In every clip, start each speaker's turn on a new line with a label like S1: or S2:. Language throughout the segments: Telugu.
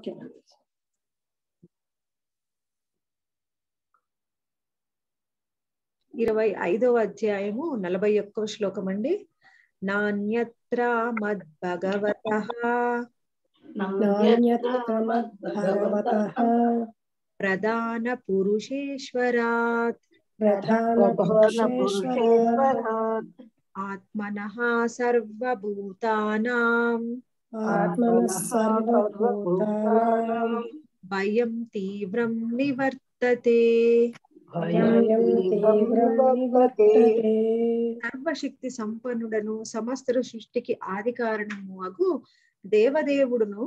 S1: ఓకే ఇరవై ఐదవ అధ్యాయము నలభై ఒక్కవ శ్లోకం అండి నాణ్యత్ర మద్భగవత ప్రధాన పురుషేశ్వరాత్ ఆత్మన సర్వభూతానాం భయం తీవ్రం నివర్తతే సర్వశక్తి సంపన్నుడను సమస్త సృష్టికి ఆది కారణము అగు దేవదేవుడును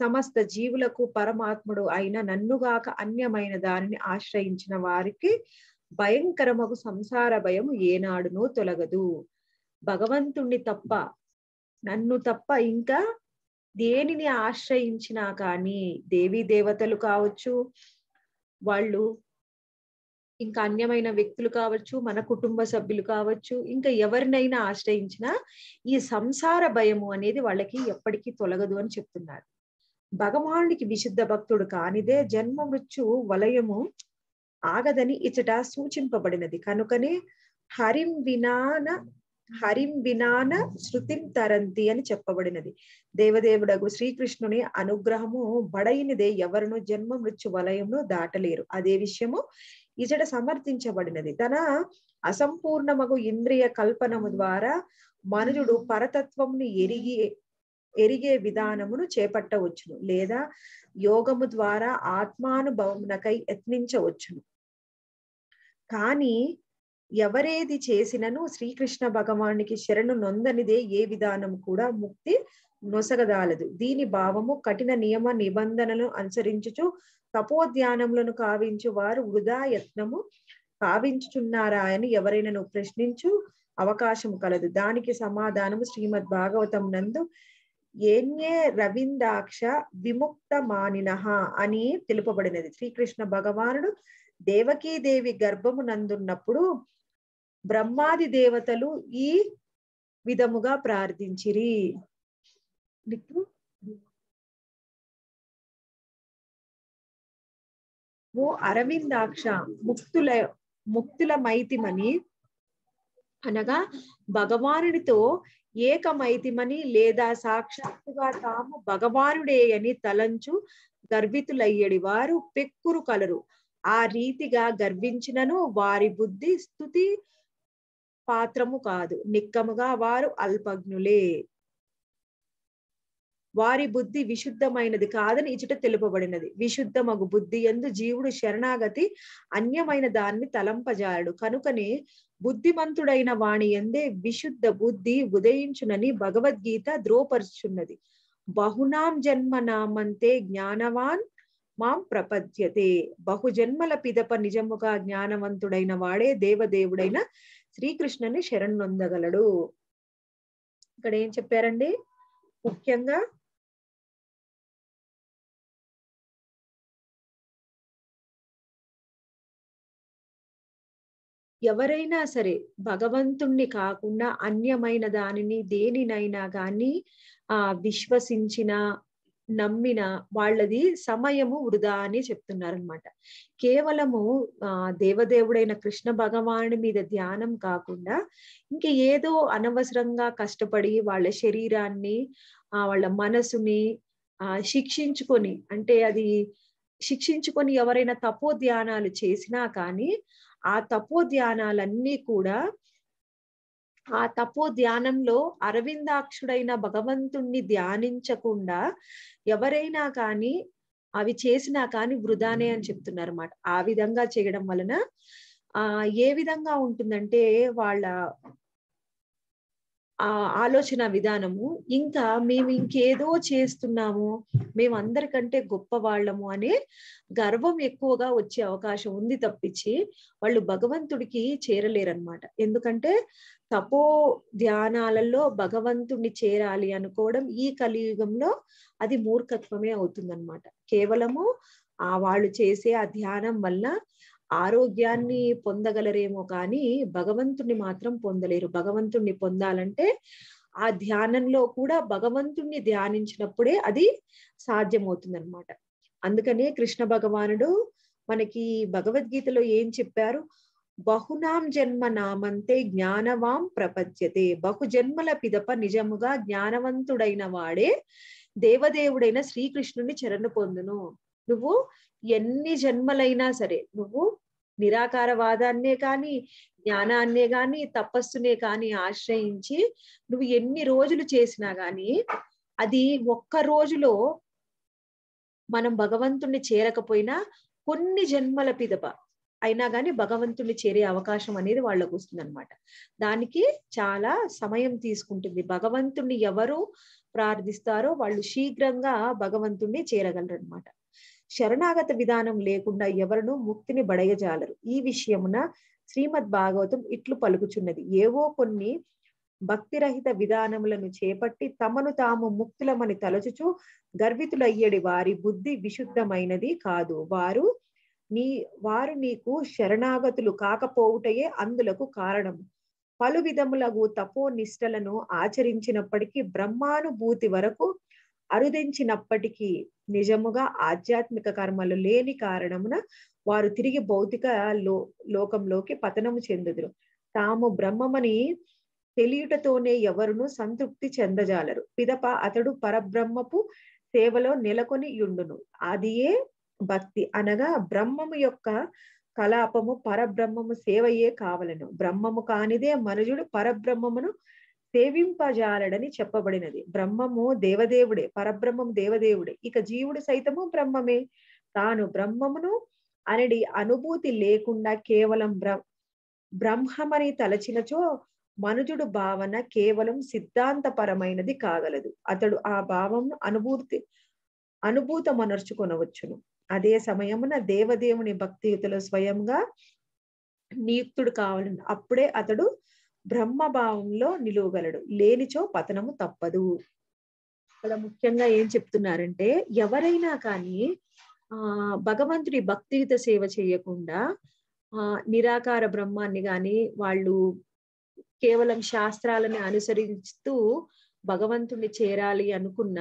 S1: సమస్త జీవులకు పరమాత్ముడు అయిన నన్నుగాక అన్యమైన దానిని ఆశ్రయించిన వారికి భయంకరమగు సంసార భయము ఏనాడునూ తొలగదు భగవంతుణ్ణి తప్ప నన్ను తప్ప ఇంకా దేనిని ఆశ్రయించినా కానీ దేవీ దేవతలు కావచ్చు వాళ్ళు ఇంకా అన్యమైన వ్యక్తులు కావచ్చు మన కుటుంబ సభ్యులు కావచ్చు ఇంకా ఎవరినైనా ఆశ్రయించినా ఈ సంసార భయము అనేది వాళ్ళకి ఎప్పటికీ తొలగదు అని చెప్తున్నారు భగవానుడికి విశుద్ధ భక్తుడు కానిదే జన్మ మృత్యు వలయము ఆగదని ఇచ్చట సూచింపబడినది కనుకనే హరిం వినాన హరిం వినాన శృతిం తరంతి అని చెప్పబడినది దేవదేవుడగు శ్రీకృష్ణుని అనుగ్రహము బడైనదే ఎవరినూ జన్మ మృత్యు వలయంలో దాటలేరు అదే విషయము ఇజడ సమర్థించబడినది తన అసంపూర్ణమగు ఇంద్రియ కల్పనము ద్వారా మనుజుడు పరతత్వముని ఎరిగి ఎరిగే విధానమును చేపట్టవచ్చును లేదా యోగము ద్వారా ఆత్మానుభవమునకై యత్నించవచ్చును కానీ ఎవరేది చేసినను శ్రీకృష్ణ భగవానికి శరణు నొందనిదే ఏ విధానం కూడా ముక్తి నొసగదాలదు దీని భావము కఠిన నియమ నిబంధనలను అనుసరించుచు తపోధ్యానములను కావించు వారు వృధా యత్నము కావించుచున్నారా అని ఎవరైనా ప్రశ్నించు అవకాశం కలదు దానికి సమాధానము శ్రీమద్ భాగవతం నందు ఏన్యే రవీందాక్ష విముక్త మానినహ అని తెలుపబడినది శ్రీకృష్ణ భగవానుడు దేవకీదేవి గర్భము నందున్నప్పుడు బ్రహ్మాది దేవతలు ఈ విధముగా ప్రార్థించిరి ఓ అరవిందాక్ష ముక్తుల ముక్తుల మైతిమని అనగా భగవానుడితో ఏకమైతిమని లేదా సాక్షాత్తుగా తాము భగవానుడే అని తలంచు గర్వితులయ్యడి వారు పెక్కురు కలరు ఆ రీతిగా గర్వించినను వారి బుద్ధి స్థుతి పాత్రము కాదు నిక్కముగా వారు అల్పజ్ఞులే వారి బుద్ధి విశుద్ధమైనది కాదని ఇచట తెలుపబడినది విశుద్ధమగు బుద్ధి ఎందు జీవుడు శరణాగతి అన్యమైన దాన్ని తలంపజాడు కనుకనే బుద్ధిమంతుడైన వాణి ఎందే విశుద్ధ బుద్ధి ఉదయించునని భగవద్గీత ద్రోపరుచున్నది బహునాం జన్మ నామంతే జ్ఞానవాన్ మాం ప్రపద్యతే బహుజన్మల పిదప నిజముగా జ్ఞానవంతుడైన వాడే దేవదేవుడైన శ్రీకృష్ణుని నొందగలడు ఇక్కడ ఏం చెప్పారండి ముఖ్యంగా ఎవరైనా సరే భగవంతుణ్ణి కాకుండా అన్యమైన దానిని దేనినైనా కానీ ఆ విశ్వసించిన నమ్మిన వాళ్ళది సమయము వృధా అని చెప్తున్నారనమాట కేవలము ఆ దేవదేవుడైన కృష్ణ భగవాను మీద ధ్యానం కాకుండా ఇంకా ఏదో అనవసరంగా కష్టపడి వాళ్ళ శరీరాన్ని ఆ వాళ్ళ మనసుని ఆ శిక్షించుకొని అంటే అది శిక్షించుకొని ఎవరైనా తపో ధ్యానాలు చేసినా కానీ ఆ తపో ధ్యానాలన్నీ కూడా ఆ తపో ధ్యానంలో అరవిందాక్షుడైన భగవంతుణ్ణి ధ్యానించకుండా ఎవరైనా కానీ అవి చేసినా కానీ వృధానే అని చెప్తున్నారు అన్నమాట ఆ విధంగా చేయడం వలన ఆ ఏ విధంగా ఉంటుందంటే వాళ్ళ ఆ ఆలోచన విధానము ఇంకా మేము ఇంకేదో చేస్తున్నాము మేము అందరికంటే గొప్ప వాళ్ళము అనే గర్వం ఎక్కువగా వచ్చే అవకాశం ఉంది తప్పించి వాళ్ళు భగవంతుడికి చేరలేరనమాట ఎందుకంటే తపో ధ్యానాలలో భగవంతుణ్ణి చేరాలి అనుకోవడం ఈ కలియుగంలో అది మూర్ఖత్వమే అవుతుందన్నమాట కేవలము ఆ వాళ్ళు చేసే ఆ ధ్యానం వల్ల ఆరోగ్యాన్ని పొందగలరేమో కానీ భగవంతుణ్ణి మాత్రం పొందలేరు భగవంతుణ్ణి పొందాలంటే ఆ ధ్యానంలో కూడా భగవంతుణ్ణి ధ్యానించినప్పుడే అది సాధ్యమవుతుందన్నమాట అందుకనే కృష్ణ భగవానుడు మనకి భగవద్గీతలో ఏం చెప్పారు బహునాం జన్మ నామంతే జ్ఞానవాం ప్రపద్యతే బహు జన్మల పిదప నిజముగా జ్ఞానవంతుడైన వాడే దేవదేవుడైన శ్రీకృష్ణుని చరణు పొందును నువ్వు ఎన్ని జన్మలైనా సరే నువ్వు నిరాకారవాదాన్నే కానీ జ్ఞానాన్నే కానీ తపస్సునే కానీ ఆశ్రయించి నువ్వు ఎన్ని రోజులు చేసినా కానీ అది ఒక్క రోజులో మనం భగవంతుణ్ణి చేరకపోయినా కొన్ని జన్మల పిదప అయినా కానీ భగవంతుని చేరే అవకాశం అనేది వాళ్ళకు వస్తుందన్నమాట దానికి చాలా సమయం తీసుకుంటుంది భగవంతుణ్ణి ఎవరు ప్రార్థిస్తారో వాళ్ళు శీఘ్రంగా భగవంతుణ్ణి చేరగలరు అనమాట శరణాగత విధానం లేకుండా ఎవరును ముక్తిని బడయజాలరు ఈ విషయమున శ్రీమద్ భాగవతం ఇట్లు పలుకుచున్నది ఏవో కొన్ని భక్తిరహిత విధానములను చేపట్టి తమను తాము ముక్తులమని తలచుచు గర్వితులయ్యడి వారి బుద్ధి విశుద్ధమైనది కాదు వారు నీ వారు నీకు శరణాగతులు కాకపోవుటయే అందులకు కారణము పలు విధములగు నిష్టలను ఆచరించినప్పటికీ బ్రహ్మానుభూతి వరకు అరుదించినప్పటికీ నిజముగా ఆధ్యాత్మిక కర్మలు లేని కారణమున వారు తిరిగి భౌతిక లో లోకంలోకి పతనము చెందుదురు తాము బ్రహ్మమని తెలియటతోనే ఎవరును సంతృప్తి చెందజాలరు పిదప అతడు పరబ్రహ్మపు సేవలో నెలకొని యుండును అదియే భక్తి అనగా బ్రహ్మము యొక్క కలాపము పరబ్రహ్మము సేవయే కావలను బ్రహ్మము కానిదే మనుజుడు పరబ్రహ్మమును సేవింపజాలడని చెప్పబడినది బ్రహ్మము దేవదేవుడే పరబ్రహ్మం దేవదేవుడే ఇక జీవుడు సైతము బ్రహ్మమే తాను బ్రహ్మమును అనడి అనుభూతి లేకుండా కేవలం బ్ర బ్రహ్మమని తలచినచో మనుజుడు భావన కేవలం సిద్ధాంతపరమైనది కాగలదు అతడు ఆ భావం అనుభూతి అనుభూతమనర్చుకొనవచ్చును అదే సమయమున దేవదేవుని భక్తియుతలో స్వయంగా నియుక్తుడు కావాలను అప్పుడే అతడు బ్రహ్మభావంలో నిలువగలడు లేనిచో పతనము తప్పదు ఇక్కడ ముఖ్యంగా ఏం చెప్తున్నారంటే ఎవరైనా కానీ ఆ భగవంతుడి భక్తియుత సేవ చేయకుండా ఆ నిరాకార బ్రహ్మాన్ని గాని వాళ్ళు కేవలం శాస్త్రాలని అనుసరిస్తూ భగవంతుణ్ణి చేరాలి అనుకున్న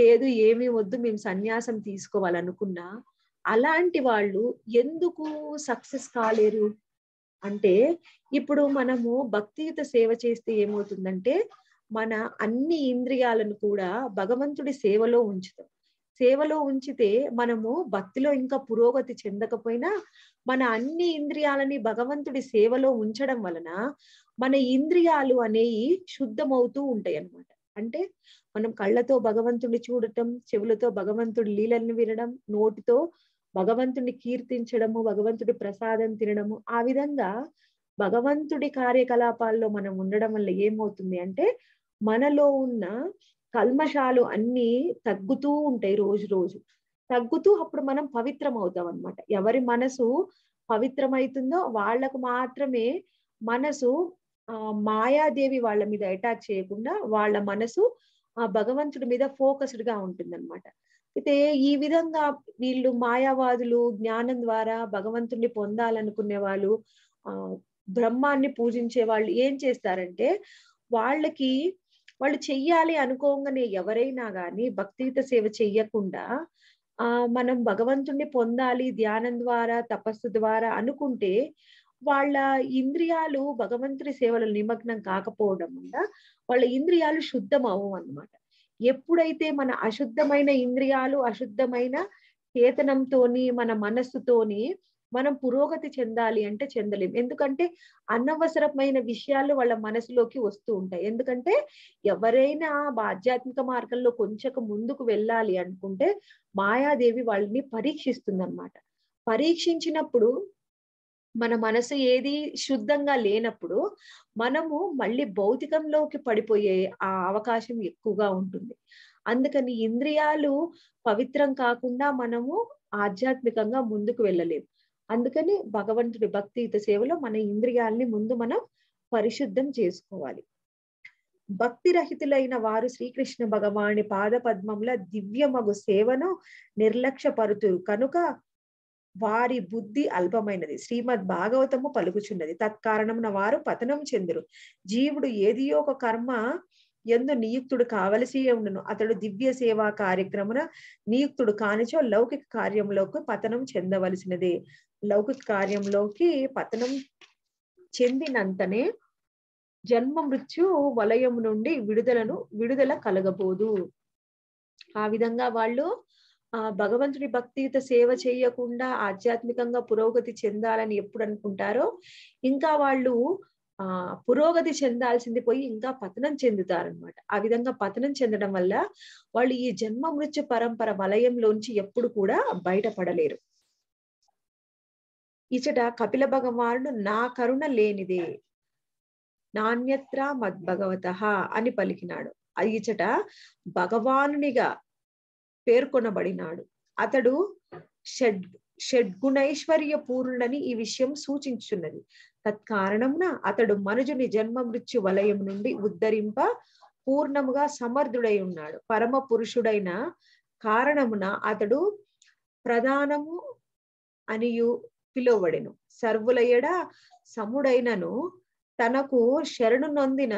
S1: లేదు ఏమీ వద్దు మేము సన్యాసం తీసుకోవాలనుకున్నా అలాంటి వాళ్ళు ఎందుకు సక్సెస్ కాలేరు అంటే ఇప్పుడు మనము భక్తియుత సేవ చేస్తే ఏమవుతుందంటే మన అన్ని ఇంద్రియాలను కూడా భగవంతుడి సేవలో ఉంచుతాం సేవలో ఉంచితే మనము భక్తిలో ఇంకా పురోగతి చెందకపోయినా మన అన్ని ఇంద్రియాలని భగవంతుడి సేవలో ఉంచడం వలన మన ఇంద్రియాలు అనేవి శుద్ధమవుతూ ఉంటాయి అన్నమాట అంటే మనం కళ్ళతో భగవంతుడిని చూడటం చెవులతో భగవంతుడి లీలలను వినడం నోటితో భగవంతుడిని కీర్తించడము భగవంతుడి ప్రసాదం తినడము ఆ విధంగా భగవంతుడి కార్యకలాపాల్లో మనం ఉండడం వల్ల ఏమవుతుంది అంటే మనలో ఉన్న కల్మషాలు అన్ని తగ్గుతూ ఉంటాయి రోజు రోజు తగ్గుతూ అప్పుడు మనం పవిత్రం అవుతాం అనమాట ఎవరి మనసు పవిత్రమవుతుందో వాళ్లకు మాత్రమే మనసు మాయాదేవి వాళ్ళ మీద అటాచ్ చేయకుండా వాళ్ళ మనసు ఆ భగవంతుడి మీద ఫోకస్డ్ గా ఉంటుంది అనమాట అయితే ఈ విధంగా వీళ్ళు మాయావాదులు జ్ఞానం ద్వారా భగవంతుడిని పొందాలనుకునే వాళ్ళు ఆ బ్రహ్మాన్ని పూజించే వాళ్ళు ఏం చేస్తారంటే వాళ్ళకి వాళ్ళు చెయ్యాలి అనుకోగానే ఎవరైనా కానీ భక్తియుత సేవ చెయ్యకుండా ఆ మనం భగవంతుణ్ణి పొందాలి ధ్యానం ద్వారా తపస్సు ద్వారా అనుకుంటే వాళ్ళ ఇంద్రియాలు భగవంతుని సేవలో నిమగ్నం కాకపోవడం వల్ల వాళ్ళ ఇంద్రియాలు శుద్ధం అవ్వవు అనమాట ఎప్పుడైతే మన అశుద్ధమైన ఇంద్రియాలు అశుద్ధమైన చేతనంతోని మన మనస్సుతోని మనం పురోగతి చెందాలి అంటే చెందలేం ఎందుకంటే అనవసరమైన విషయాలు వాళ్ళ మనసులోకి వస్తూ ఉంటాయి ఎందుకంటే ఎవరైనా ఆధ్యాత్మిక మార్గంలో కొంచెం ముందుకు వెళ్ళాలి అనుకుంటే మాయాదేవి వాళ్ళని పరీక్షిస్తుంది పరీక్షించినప్పుడు మన మనసు ఏది శుద్ధంగా లేనప్పుడు మనము మళ్ళీ భౌతికంలోకి పడిపోయే ఆ అవకాశం ఎక్కువగా ఉంటుంది అందుకని ఇంద్రియాలు పవిత్రం కాకుండా మనము ఆధ్యాత్మికంగా ముందుకు వెళ్ళలేము అందుకని భగవంతుడి భక్తియుత సేవలో మన ఇంద్రియాల్ని ముందు మనం పరిశుద్ధం చేసుకోవాలి భక్తి రహితులైన వారు శ్రీకృష్ణ భగవాని పాద పద్మంలో దివ్యమగు సేవను నిర్లక్ష్యపరుతురు కనుక వారి బుద్ధి అల్పమైనది శ్రీమద్ భాగవతము పలుకుచున్నది తత్కారణమున వారు పతనం చెందురు జీవుడు ఏది ఒక కర్మ ఎందు నియుక్తుడు కావలసి ఉండును అతడు దివ్య సేవా కార్యక్రమున నియుక్తుడు కానిచో లౌకిక కార్యంలోకి పతనం చెందవలసినదే లౌకిక కార్యంలోకి పతనం చెందినంతనే జన్మ మృత్యు వలయం నుండి విడుదలను విడుదల కలగబోదు ఆ విధంగా వాళ్ళు ఆ భగవంతుడి భక్తియుత సేవ చేయకుండా ఆధ్యాత్మికంగా పురోగతి చెందాలని ఎప్పుడు అనుకుంటారో ఇంకా వాళ్ళు ఆ పురోగతి చెందాల్సింది పోయి ఇంకా పతనం చెందుతారనమాట ఆ విధంగా పతనం చెందడం వల్ల వాళ్ళు ఈ జన్మ మృత్యు పరంపర వలయంలోంచి ఎప్పుడు కూడా బయటపడలేరు ఇచట కపిల భగవానుడు నా కరుణ లేనిదే నాణ్యత్ర మద్భగవత అని పలికినాడు ఇచట భగవానునిగా పేర్కొనబడినాడు అతడు షడ్ షడ్గుణైశ్వర్య పూర్ణుడని ఈ విషయం సూచించున్నది తత్కారణమున అతడు మనుజుని జన్మ మృత్యు వలయం నుండి ఉద్ధరింప పూర్ణముగా సమర్థుడై ఉన్నాడు పరమ పురుషుడైన కారణమున అతడు ప్రధానము అనియు పిలువబడెను సర్వులయడ సముడైనను తనకు శరణు నొందిన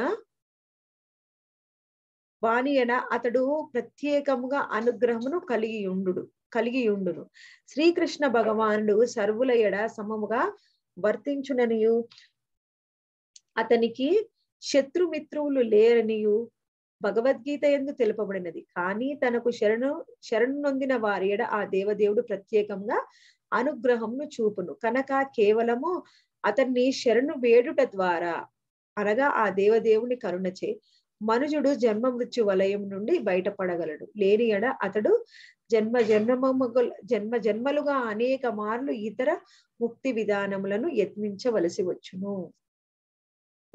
S1: వానియన అతడు ప్రత్యేకముగా అనుగ్రహమును కలిగి ఉండు కలిగి ఉండును శ్రీకృష్ణ భగవానుడు సర్వుల ఎడ సమముగా వర్తించుననియు అతనికి శత్రుమిత్రువులు లేరనియు భగవద్గీత ఎందు తెలుపబడినది కానీ తనకు శరణు శరణు నొందిన వారి ఎడ ఆ దేవదేవుడు ప్రత్యేకంగా అనుగ్రహంను చూపును కనుక కేవలము అతన్ని శరణు వేడుట ద్వారా అనగా ఆ దేవదేవుని కరుణచే మనుజుడు జన్మ మృత్యు వలయం నుండి బయటపడగలడు లేని ఎడ అతడు జన్మ జన్మముగల జన్మ జన్మలుగా అనేక మార్లు ఇతర ముక్తి విధానములను యత్నించవలసి వచ్చును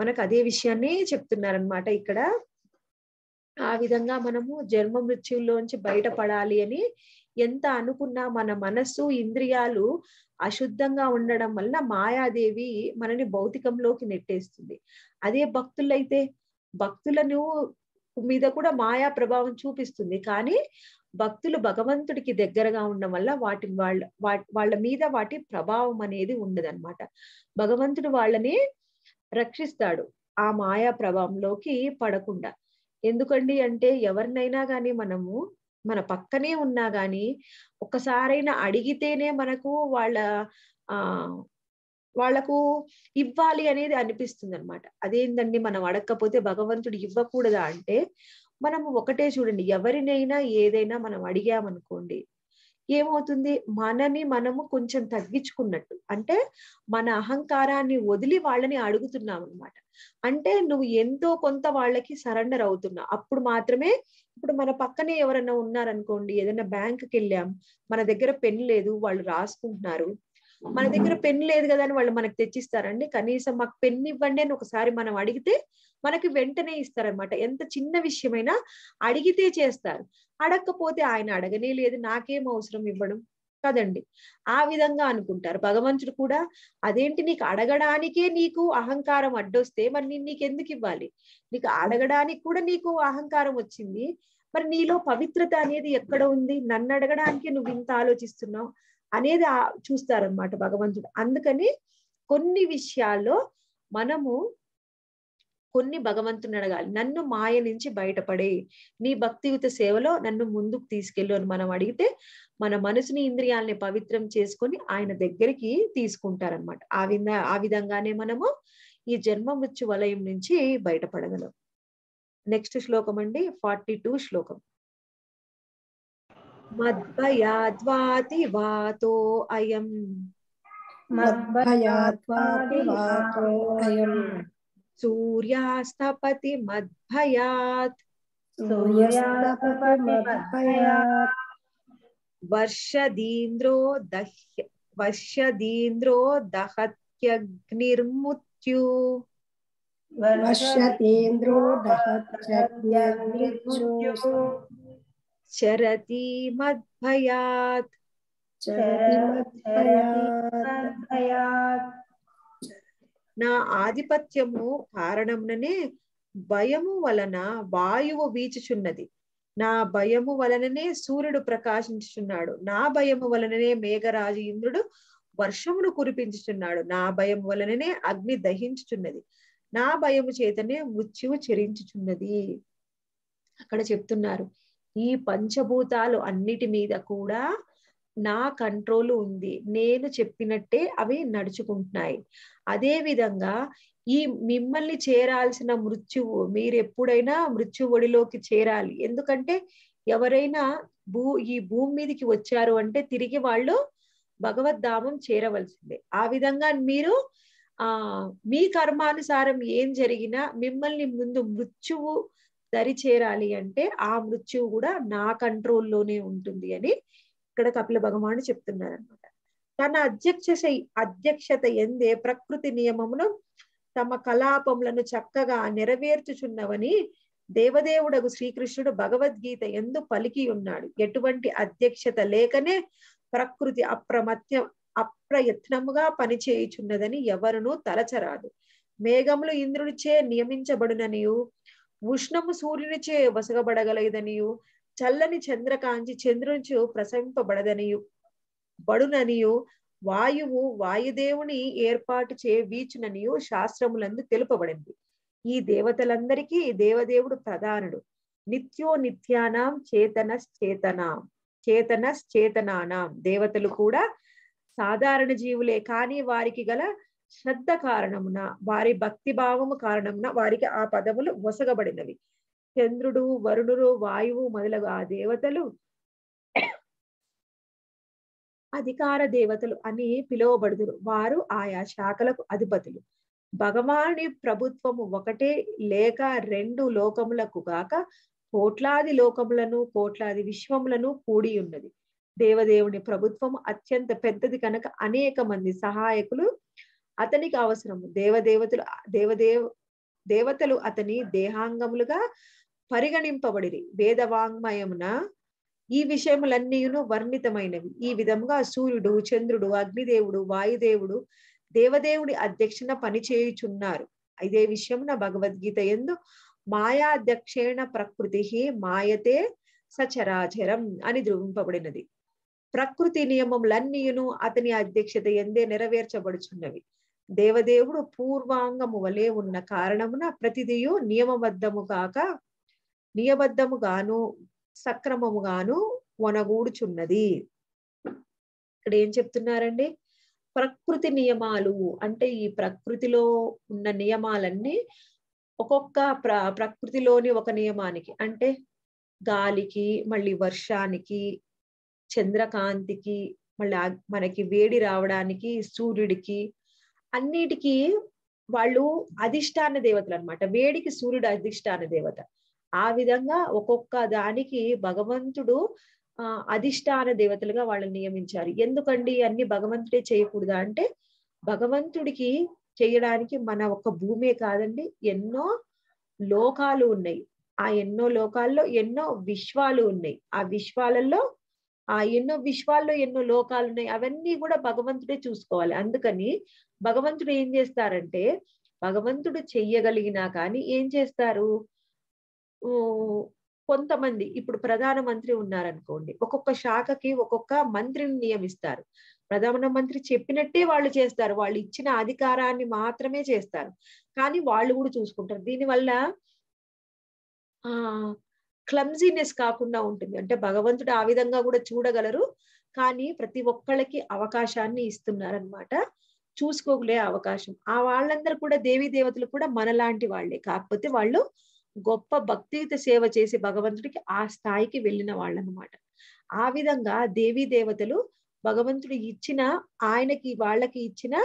S1: మనకు అదే విషయాన్ని చెప్తున్నారనమాట ఇక్కడ ఆ విధంగా మనము జన్మ మృత్యుల్లోంచి బయటపడాలి అని ఎంత అనుకున్నా మన మనస్సు ఇంద్రియాలు అశుద్ధంగా ఉండడం వల్ల మాయాదేవి మనని భౌతికంలోకి నెట్టేస్తుంది అదే భక్తులైతే భక్తులను మీద కూడా మాయా ప్రభావం చూపిస్తుంది కానీ భక్తులు భగవంతుడికి దగ్గరగా ఉండడం వల్ల వాటి వాళ్ళ వాళ్ళ మీద వాటి ప్రభావం అనేది ఉండదన్నమాట భగవంతుడు వాళ్ళని రక్షిస్తాడు ఆ మాయా ప్రభావంలోకి పడకుండా ఎందుకండి అంటే ఎవరినైనా కానీ మనము మన పక్కనే ఉన్నా కానీ ఒక్కసారైనా అడిగితేనే మనకు వాళ్ళ ఆ వాళ్లకు ఇవ్వాలి అనేది అనిపిస్తుంది అనమాట అదేందండి మనం అడగకపోతే భగవంతుడు ఇవ్వకూడదా అంటే మనము ఒకటే చూడండి ఎవరినైనా ఏదైనా మనం అడిగామనుకోండి ఏమవుతుంది మనని మనము కొంచెం తగ్గించుకున్నట్టు అంటే మన అహంకారాన్ని వదిలి వాళ్ళని అడుగుతున్నాం అనమాట అంటే నువ్వు ఎంతో కొంత వాళ్ళకి సరెండర్ అవుతున్నావు అప్పుడు మాత్రమే ఇప్పుడు మన పక్కనే ఎవరైనా ఉన్నారనుకోండి ఏదైనా బ్యాంకుకి వెళ్ళాం మన దగ్గర పెన్ లేదు వాళ్ళు రాసుకుంటున్నారు మన దగ్గర పెన్ లేదు కదా అని వాళ్ళు మనకు తెచ్చిస్తారండి కనీసం మాకు పెన్ ఇవ్వండి అని ఒకసారి మనం అడిగితే మనకి వెంటనే ఇస్తారనమాట ఎంత చిన్న విషయమైనా అడిగితే చేస్తారు అడగకపోతే ఆయన అడగనే లేదు నాకేం అవసరం ఇవ్వడం కదండి ఆ విధంగా అనుకుంటారు భగవంతుడు కూడా అదేంటి నీకు అడగడానికే నీకు అహంకారం అడ్డొస్తే మరి నేను నీకు ఎందుకు ఇవ్వాలి నీకు అడగడానికి కూడా నీకు అహంకారం వచ్చింది మరి నీలో పవిత్రత అనేది ఎక్కడ ఉంది నన్ను అడగడానికి నువ్వు ఇంత ఆలోచిస్తున్నావు అనేది చూస్తారనమాట భగవంతుడు అందుకని కొన్ని విషయాల్లో మనము కొన్ని భగవంతుని అడగాలి నన్ను మాయ నుంచి బయటపడే నీ భక్తియుత సేవలో నన్ను ముందుకు తీసుకెళ్ళు అని మనం అడిగితే మన మనసుని ఇంద్రియాలని పవిత్రం చేసుకొని ఆయన దగ్గరికి తీసుకుంటారనమాట ఆ విధ ఆ విధంగానే మనము ఈ జన్మ మృత్యు వలయం నుంచి బయటపడగలం నెక్స్ట్ శ్లోకం అండి ఫార్టీ టూ శ్లోకం मद्भयाद्वातिवातो अयम् अयम् सूर्यास्तपति मद्भयात् सूर्यास्तपति वर्षदीन्द्रो दह्य वर्षदीन्द्रो दहत्यग्निर्मुत्यु वर्षतीन्द्रो दहत्यग्निर्मुत्यु చరతి మద్భయాత్ నా ఆధిపత్యము కారణముననే భయము వలన వాయువు వీచుచున్నది నా భయము వలననే సూర్యుడు ప్రకాశించుచున్నాడు నా భయము వలననే మేఘరాజు ఇంద్రుడు వర్షమును కురిపించుచున్నాడు నా భయం వలననే అగ్ని దహించుచున్నది నా భయము చేతనే మృత్యువు చెరించుచున్నది అక్కడ చెప్తున్నారు ఈ పంచభూతాలు అన్నిటి మీద కూడా నా కంట్రోల్ ఉంది నేను చెప్పినట్టే అవి నడుచుకుంటున్నాయి అదే విధంగా ఈ మిమ్మల్ని చేరాల్సిన మృత్యువు మీరు ఎప్పుడైనా మృత్యు ఒడిలోకి చేరాలి ఎందుకంటే ఎవరైనా భూ ఈ భూమి మీదకి వచ్చారు అంటే తిరిగి వాళ్ళు భగవద్ధామం చేరవలసిందే ఆ విధంగా మీరు ఆ మీ కర్మానుసారం ఏం జరిగినా మిమ్మల్ని ముందు మృత్యువు దరి చేరాలి అంటే ఆ మృత్యువు కూడా నా కంట్రోల్లోనే ఉంటుంది అని ఇక్కడ కపిల భగవానుడు చెప్తున్నారు అనమాట తన అధ్యక్ష అధ్యక్షత ఎందే ప్రకృతి నియమమును తమ కలాపములను చక్కగా నెరవేర్చుచున్నవని దేవదేవుడకు శ్రీకృష్ణుడు భగవద్గీత ఎందు పలికి ఉన్నాడు ఎటువంటి అధ్యక్షత లేకనే ప్రకృతి అప్రమత్య అప్రయత్నముగా పనిచేయుచున్నదని ఎవరునూ తలచరాదు మేఘములు ఇంద్రుడిచే నియమించబడుననియు ఉష్ణము సూర్యునిచే వసగబడగలదనియు చల్లని చంద్రకాంచి చంద్రునిచు ప్రసంపబడదనియు బడుననియు వాయువు వాయుదేవుని ఏర్పాటు చే వీచుననియు శాస్త్రములందు తెలుపబడింది ఈ దేవతలందరికీ దేవదేవుడు ప్రధానుడు నిత్యో నిత్యానాం చేతన చేతన చేతనానాం దేవతలు కూడా సాధారణ జీవులే కానీ వారికి గల శ్రద్ధ కారణమున వారి భక్తి భావము కారణమున వారికి ఆ పదములు వసగబడినవి చంద్రుడు వరుణుడు వాయువు మొదలగు ఆ దేవతలు అధికార దేవతలు అని పిలువబడుదురు వారు ఆయా శాఖలకు అధిపతులు భగవాని ప్రభుత్వము ఒకటే లేక రెండు లోకములకు గాక కోట్లాది లోకములను కోట్లాది విశ్వములను కూడి ఉన్నది దేవదేవుని ప్రభుత్వం అత్యంత పెద్దది కనుక అనేక మంది సహాయకులు అతనికి అవసరము దేవదేవతలు దేవదేవ దేవతలు అతని దేహాంగములుగా పరిగణింపబడిరి వేదవాంగ్మయమున ఈ విషయములన్నీయును వర్ణితమైనవి ఈ విధముగా సూర్యుడు చంద్రుడు అగ్నిదేవుడు వాయుదేవుడు దేవదేవుడి అధ్యక్షణ పనిచేయుచున్నారు ఇదే విషయమున భగవద్గీత ఎందు మాయాధ్యక్షేణ ప్రకృతి మాయతే సచరాచరం అని ధృవింపబడినది ప్రకృతి నియమములన్నీయును అతని అధ్యక్షత ఎందే నెరవేర్చబడుచున్నవి దేవదేవుడు పూర్వాంగము వలె ఉన్న కారణమున ప్రతిదియు గాను నియబద్ధముగాను సక్రమముగాను వనగూడుచున్నది ఇక్కడ ఏం చెప్తున్నారండి ప్రకృతి నియమాలు అంటే ఈ ప్రకృతిలో ఉన్న నియమాలన్నీ ఒక్కొక్క ప్ర ప్రకృతిలోని ఒక నియమానికి అంటే గాలికి మళ్ళీ వర్షానికి చంద్రకాంతికి మళ్ళీ మనకి వేడి రావడానికి సూర్యుడికి అన్నిటికీ వాళ్ళు అధిష్టాన దేవతలు అనమాట వేడికి సూర్యుడు అధిష్టాన దేవత ఆ విధంగా ఒక్కొక్క దానికి భగవంతుడు ఆ అధిష్టాన దేవతలుగా వాళ్ళని నియమించారు ఎందుకండి అన్ని భగవంతుడే చేయకూడదా అంటే భగవంతుడికి చేయడానికి మన ఒక్క భూమే కాదండి ఎన్నో లోకాలు ఉన్నాయి ఆ ఎన్నో లోకాల్లో ఎన్నో విశ్వాలు ఉన్నాయి ఆ విశ్వాలలో ఆ ఎన్నో విశ్వాల్లో ఎన్నో లోకాలు ఉన్నాయి అవన్నీ కూడా భగవంతుడే చూసుకోవాలి అందుకని భగవంతుడు ఏం చేస్తారంటే భగవంతుడు చెయ్యగలిగినా కానీ ఏం చేస్తారు కొంతమంది ఇప్పుడు ప్రధానమంత్రి ఉన్నారనుకోండి ఒక్కొక్క శాఖకి ఒక్కొక్క మంత్రిని నియమిస్తారు ప్రధానమంత్రి చెప్పినట్టే వాళ్ళు చేస్తారు వాళ్ళు ఇచ్చిన అధికారాన్ని మాత్రమే చేస్తారు కానీ వాళ్ళు కూడా చూసుకుంటారు దీనివల్ల ఆ క్లమ్జీనెస్ కాకుండా ఉంటుంది అంటే భగవంతుడు ఆ విధంగా కూడా చూడగలరు కానీ ప్రతి ఒక్కళ్ళకి అవకాశాన్ని ఇస్తున్నారనమాట చూసుకోగలే అవకాశం ఆ వాళ్ళందరూ కూడా దేవీ దేవతలు కూడా మనలాంటి వాళ్ళే కాకపోతే వాళ్ళు గొప్ప భక్తియుత సేవ చేసి భగవంతుడికి ఆ స్థాయికి వెళ్ళిన వాళ్ళనమాట ఆ విధంగా దేవీ దేవతలు భగవంతుడు ఇచ్చిన ఆయనకి వాళ్ళకి ఇచ్చిన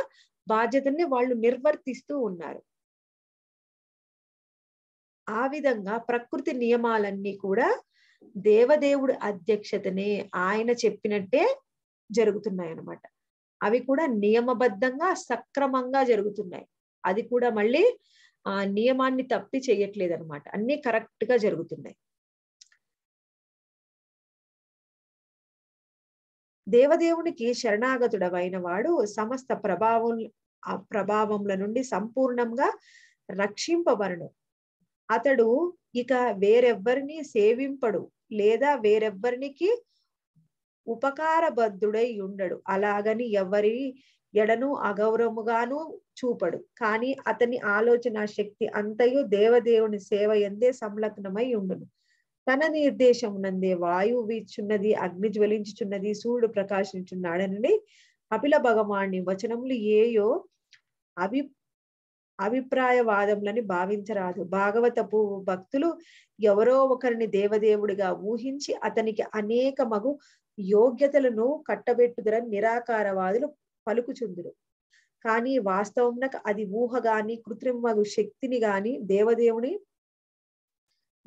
S1: బాధ్యతని వాళ్ళు నిర్వర్తిస్తూ ఉన్నారు ఆ విధంగా ప్రకృతి నియమాలన్నీ కూడా దేవదేవుడి అధ్యక్షతనే ఆయన చెప్పినట్టే జరుగుతున్నాయి అన్నమాట అవి కూడా నియమబద్ధంగా సక్రమంగా జరుగుతున్నాయి అది కూడా మళ్ళీ ఆ నియమాన్ని తప్పి చేయట్లేదు అనమాట అన్ని కరెక్ట్ గా జరుగుతున్నాయి దేవదేవునికి శరణాగతుడవైన వాడు సమస్త ప్రభావం ప్రభావముల నుండి సంపూర్ణంగా రక్షింపబడను అతడు ఇక వేరెవ్వరిని సేవింపడు లేదా వేరెవ్వరికి ఉపకారబద్ధుడై ఉండడు అలాగని ఎవరి ఎడను అగౌరవముగాను చూపడు కానీ అతని ఆలోచన శక్తి అంతయు దేవదేవుని సేవ ఎందే సంలగ్నమై ఉండును తన నిర్దేశం నందే వాయువు వీచున్నది అగ్ని జ్వలించుచున్నది సూర్యుడు ప్రకాశించున్నాడనని అపిల భగవాణి వచనములు ఏయో అవి వాదములని భావించరాదు భాగవతపు భక్తులు ఎవరో ఒకరిని దేవదేవుడిగా ఊహించి అతనికి అనేక మగు యోగ్యతలను కట్టబెట్టుదరని నిరాకారవాదులు పలుకుచుందురు కానీ వాస్తవంలో అది ఊహ గాని కృత్రిమ శక్తిని గాని దేవదేవుని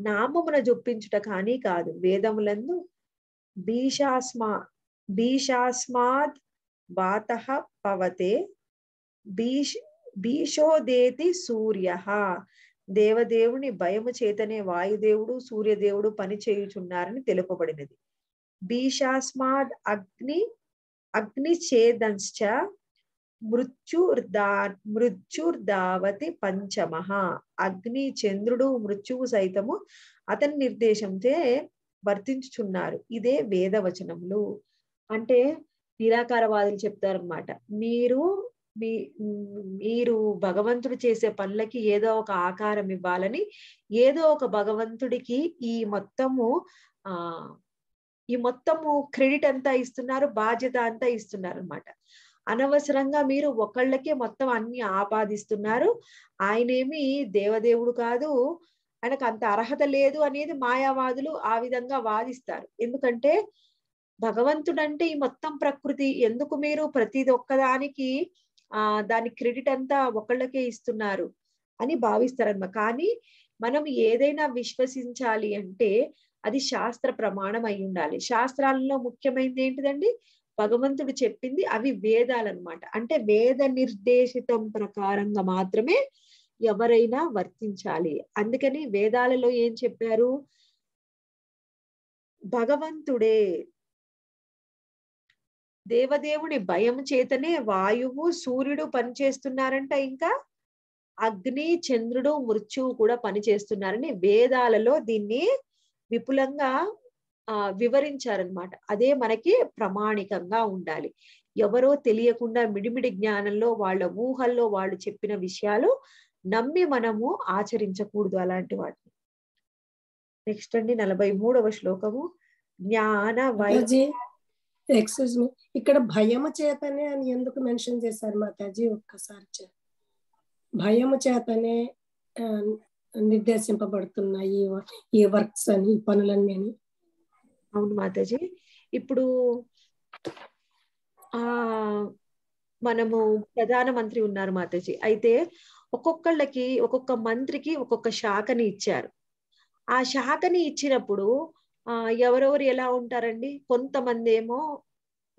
S1: నామమున జొప్పించుట కానీ కాదు వేదములందు భీషాస్మా భీషాస్మాత్ వాత పవతే భీష్ భీషోదేతి సూర్య దేవదేవుని భయము చేతనే వాయుదేవుడు సూర్యదేవుడు పని చేయుచున్నారని తెలుపబడినది భీషాస్మాద్ అగ్ని అగ్ని ఛేదంశ్చ మృత్యుర్దా మృత్యుర్దావతి పంచమ అగ్ని చంద్రుడు మృత్యువు సైతము అతని నిర్దేశంతో వర్తించుచున్నారు ఇదే వేదవచనములు అంటే నిరాకారవాదులు చెప్తారనమాట మీరు మీ మీరు భగవంతుడు చేసే పనులకి ఏదో ఒక ఆకారం ఇవ్వాలని ఏదో ఒక భగవంతుడికి ఈ మొత్తము ఆ ఈ మొత్తము క్రెడిట్ అంతా ఇస్తున్నారు బాధ్యత అంతా ఇస్తున్నారు అనమాట అనవసరంగా మీరు ఒకళ్ళకే మొత్తం అన్ని ఆపాదిస్తున్నారు ఆయనేమి దేవదేవుడు కాదు ఆయనకు అంత అర్హత లేదు అనేది మాయావాదులు ఆ విధంగా వాదిస్తారు ఎందుకంటే భగవంతుడంటే ఈ మొత్తం ప్రకృతి ఎందుకు మీరు ప్రతి ఒక్కదానికి ఆ దాని క్రెడిట్ అంతా ఒకళ్ళకే ఇస్తున్నారు అని భావిస్తారనమాట కానీ మనం ఏదైనా విశ్వసించాలి అంటే అది శాస్త్ర ప్రమాణం అయి ఉండాలి శాస్త్రాలలో ముఖ్యమైనది ఏంటిదండి భగవంతుడు చెప్పింది అవి వేదాలు అనమాట అంటే వేద నిర్దేశితం ప్రకారంగా మాత్రమే ఎవరైనా వర్తించాలి అందుకని వేదాలలో ఏం చెప్పారు భగవంతుడే దేవదేవుని భయం చేతనే వాయువు సూర్యుడు పనిచేస్తున్నారంట ఇంకా అగ్ని చంద్రుడు మృత్యువు కూడా పనిచేస్తున్నారని వేదాలలో దీన్ని విపులంగా ఆ వివరించారనమాట అదే మనకి ప్రమాణికంగా ఉండాలి ఎవరో తెలియకుండా మిడిమిడి జ్ఞానంలో వాళ్ళ ఊహల్లో వాళ్ళు చెప్పిన విషయాలు నమ్మి మనము ఆచరించకూడదు అలాంటి వాటిని నెక్స్ట్ అండి నలభై మూడవ శ్లోకము జ్ఞాన వైద్య
S2: ఎక్స్క్యూజ్ మీ ఇక్కడ భయము చేతనే అని ఎందుకు మెన్షన్ చేశారు మాతాజీ ఒక్కసారి భయము చేతనే నిర్దేశింపబడుతున్నాయి ఈ వర్క్స్ అని ఈ పనులన్నీ అని అవును మాతాజీ ఇప్పుడు
S1: ఆ మనము ప్రధానమంత్రి ఉన్నారు మాతాజీ అయితే ఒక్కొక్కళ్ళకి ఒక్కొక్క మంత్రికి ఒక్కొక్క శాఖని ఇచ్చారు ఆ శాఖని ఇచ్చినప్పుడు ఎవరెవరు ఎలా ఉంటారండి కొంతమంది ఏమో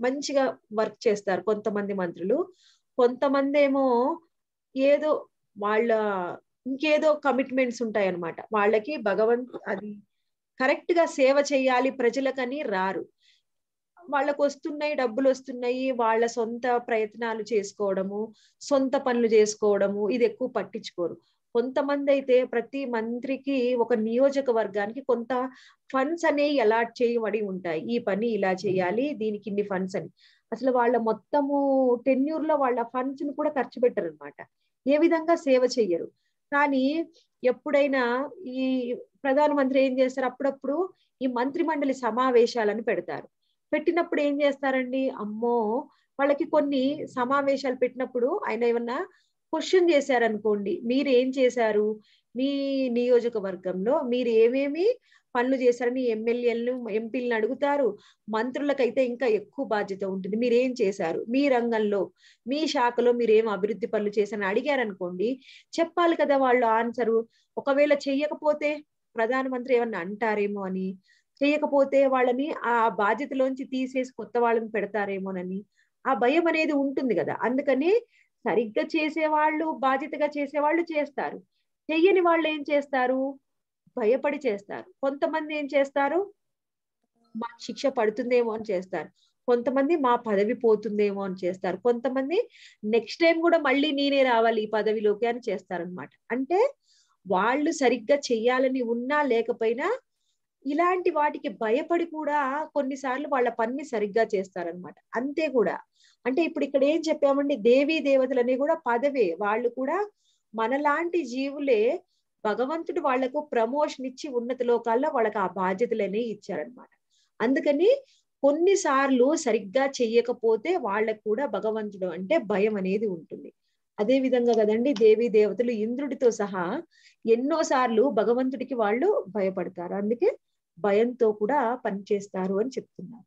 S1: మంచిగా వర్క్ చేస్తారు కొంతమంది మంత్రులు కొంతమంది ఏమో ఏదో వాళ్ళ ఇంకేదో కమిట్మెంట్స్ ఉంటాయి అన్నమాట వాళ్ళకి భగవంత్ అది కరెక్ట్ గా సేవ చేయాలి ప్రజలకని రారు వాళ్ళకు వస్తున్నాయి డబ్బులు వస్తున్నాయి వాళ్ళ సొంత ప్రయత్నాలు చేసుకోవడము సొంత పనులు చేసుకోవడము ఇది ఎక్కువ పట్టించుకోరు కొంతమంది అయితే ప్రతి మంత్రికి ఒక నియోజకవర్గానికి కొంత ఫండ్స్ అనేవి అలాట్ చేయబడి ఉంటాయి ఈ పని ఇలా చేయాలి దీనికి ఇన్ని ఫండ్స్ అని అసలు వాళ్ళ మొత్తము టెన్యూర్ లో వాళ్ళ ఫండ్స్ ని కూడా ఖర్చు పెట్టరు అనమాట ఏ విధంగా సేవ చెయ్యరు కానీ ఎప్పుడైనా ఈ ప్రధానమంత్రి ఏం చేస్తారు అప్పుడప్పుడు ఈ మంత్రి మండలి సమావేశాలను పెడతారు పెట్టినప్పుడు ఏం చేస్తారండి అమ్మో వాళ్ళకి కొన్ని సమావేశాలు పెట్టినప్పుడు ఆయన ఏమన్నా క్వశ్చన్ చేశారనుకోండి మీరు ఏం చేశారు మీ నియోజకవర్గంలో మీరు ఏమేమి పనులు చేశారని ఎమ్మెల్యేలను ఎంపీలను అడుగుతారు మంత్రులకైతే ఇంకా ఎక్కువ బాధ్యత ఉంటుంది మీరేం చేశారు మీ రంగంలో మీ శాఖలో మీరేం అభివృద్ధి పనులు చేశారని అడిగారనుకోండి చెప్పాలి కదా వాళ్ళు ఆన్సరు ఒకవేళ చెయ్యకపోతే ప్రధానమంత్రి ఏమన్నా అంటారేమో అని చేయకపోతే వాళ్ళని ఆ బాధ్యతలోంచి తీసేసి కొత్త వాళ్ళని పెడతారేమోనని ఆ భయం అనేది ఉంటుంది కదా అందుకని సరిగ్గా చేసేవాళ్ళు బాధ్యతగా చేసేవాళ్ళు చేస్తారు చెయ్యని వాళ్ళు ఏం చేస్తారు భయపడి చేస్తారు కొంతమంది ఏం చేస్తారు మా శిక్ష పడుతుందేమో అని చేస్తారు కొంతమంది మా పదవి పోతుందేమో అని చేస్తారు కొంతమంది నెక్స్ట్ టైం కూడా మళ్ళీ నేనే రావాలి ఈ పదవిలోకి అని చేస్తారనమాట అంటే వాళ్ళు సరిగ్గా చెయ్యాలని ఉన్నా లేకపోయినా ఇలాంటి వాటికి భయపడి కూడా కొన్నిసార్లు వాళ్ళ పనిని సరిగ్గా చేస్తారనమాట అంతే కూడా అంటే ఇప్పుడు ఇక్కడ ఏం చెప్పామండి దేవీ దేవతలని కూడా పదవే వాళ్ళు కూడా మనలాంటి జీవులే భగవంతుడు వాళ్లకు ప్రమోషన్ ఇచ్చి ఉన్నత లోకాల్లో వాళ్ళకి ఆ బాధ్యతలనే ఇచ్చారనమాట అందుకని కొన్నిసార్లు సరిగ్గా చెయ్యకపోతే వాళ్ళకు కూడా భగవంతుడు అంటే భయం అనేది ఉంటుంది అదే విధంగా కదండి దేవి దేవతలు ఇంద్రుడితో సహా ఎన్నోసార్లు భగవంతుడికి వాళ్ళు భయపడతారు అందుకే భయంతో కూడా పనిచేస్తారు అని చెప్తున్నారు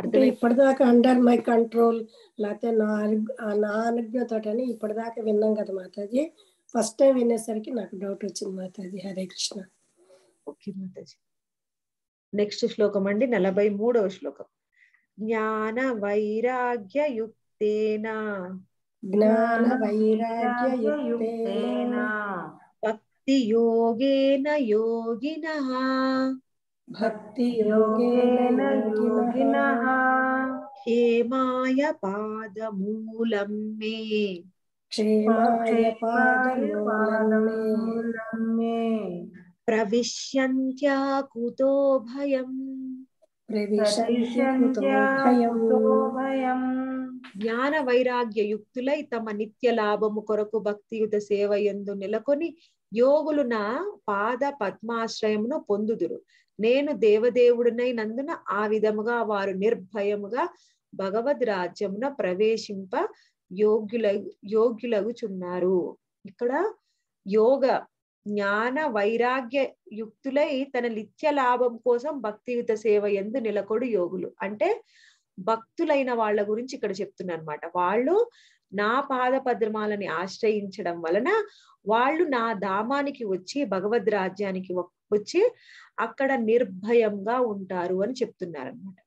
S1: అంటే ఇప్పటిదాకా
S2: అండర్ మై కంట్రోల్ లేకపోతే నా నా అనుజ్ఞతోటని ఇప్పటిదాకా విన్నాం కదా మాతాజీ ఫస్ట్ టైం వినేసరికి నాకు డౌట్ వచ్చింది మాతాజీ హరే కృష్ణ
S1: ఓకే మాతాజీ నెక్స్ట్ శ్లోకం అండి నలభై మూడవ శ్లోకం జ్ఞాన వైరాగ్య యుక్తేనా జ్ఞాన వైరాగ్య యుక్తేనా భక్తి యోగేన యోగిన భక్తి योगिनः హే మాయ పాదమూలం మే ప్రవిశ్యంత్యాకుతో భయం జ్ఞాన వైరాగ్య యుక్తులై తమ నిత్య లాభము కొరకు భక్తియుత సేవ ఎందు నెలకొని యోగులు నా పాద పద్మాశ్రయమును పొందుదురు నేను దేవదేవుడినై నందున ఆ విధముగా వారు నిర్భయముగా భగవద్ రాజ్యమున ప్రవేశింప యోగ్యుల యోగ్యులగుచున్నారు ఇక్కడ యోగ జ్ఞాన వైరాగ్య యుక్తులై తన నిత్య లాభం కోసం భక్తియుత సేవ ఎందు నిలకొడు యోగులు అంటే భక్తులైన వాళ్ళ గురించి ఇక్కడ చెప్తున్నా అనమాట వాళ్ళు నా పాద పద్రమాలని ఆశ్రయించడం వలన వాళ్ళు నా ధామానికి వచ్చి భగవద్ రాజ్యానికి వచ్చి అక్కడ నిర్భయంగా ఉంటారు అని చెప్తున్నారనమాట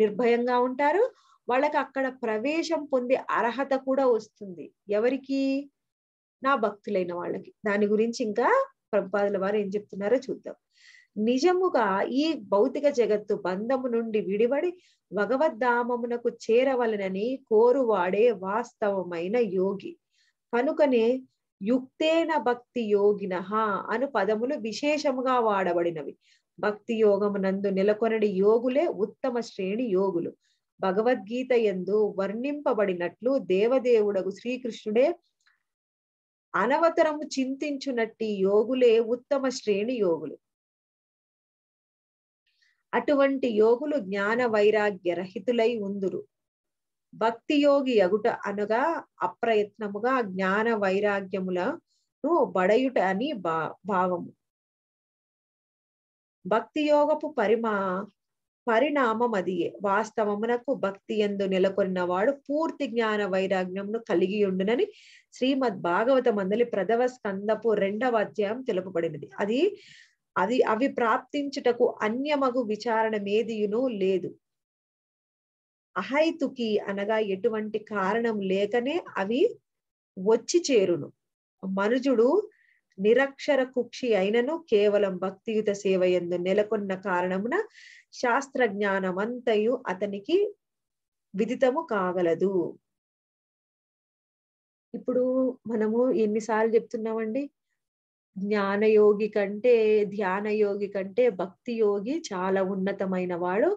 S1: నిర్భయంగా ఉంటారు వాళ్ళకి అక్కడ ప్రవేశం పొందే అర్హత కూడా వస్తుంది ఎవరికి నా భక్తులైన వాళ్ళకి దాని గురించి ఇంకా ప్రభుపాదుల వారు ఏం చెప్తున్నారో చూద్దాం నిజముగా ఈ భౌతిక జగత్తు బంధము నుండి విడివడి భగవద్ధామమునకు చేరవలనని కోరువాడే వాస్తవమైన యోగి కనుకనే యుక్తేన భక్తి యోగిన అను పదములు విశేషముగా వాడబడినవి భక్తి యోగమునందు నెలకొనడి యోగులే ఉత్తమ శ్రేణి యోగులు భగవద్గీత ఎందు వర్ణింపబడినట్లు దేవదేవుడకు శ్రీకృష్ణుడే అనవతరము చింతించునట్టి యోగులే ఉత్తమ శ్రేణి యోగులు అటువంటి యోగులు జ్ఞాన వైరాగ్య రహితులై ఉందురు భక్తి యోగి అగుట అనగా అప్రయత్నముగా జ్ఞాన వైరాగ్యములను బడయుట అని భా భావము భక్తి యోగపు పరిమా పరిణామం అది వాస్తవమునకు భక్తి ఎందు నెలకొన్నవాడు పూర్తి జ్ఞాన వైరాగ్యంను కలిగి ఉండునని శ్రీమద్ భాగవత మందలి ప్రథమ స్కందపు రెండవ అధ్యాయం తెలుపబడినది అది అది అవి ప్రాప్తించుటకు అన్యమగు విచారణ మేదియును లేదు అహైతుకి అనగా ఎటువంటి కారణం లేకనే అవి వచ్చి చేరును మనుజుడు నిరక్షర కుక్షి అయినను కేవలం భక్తియుత సేవ ఎందు నెలకొన్న కారణమున శాస్త్ర జ్ఞానమంతయు అతనికి విదితము కాగలదు ఇప్పుడు మనము ఎన్నిసార్లు చెప్తున్నామండి జ్ఞానయోగి కంటే ధ్యానయోగి కంటే భక్తి యోగి చాలా ఉన్నతమైన వాడు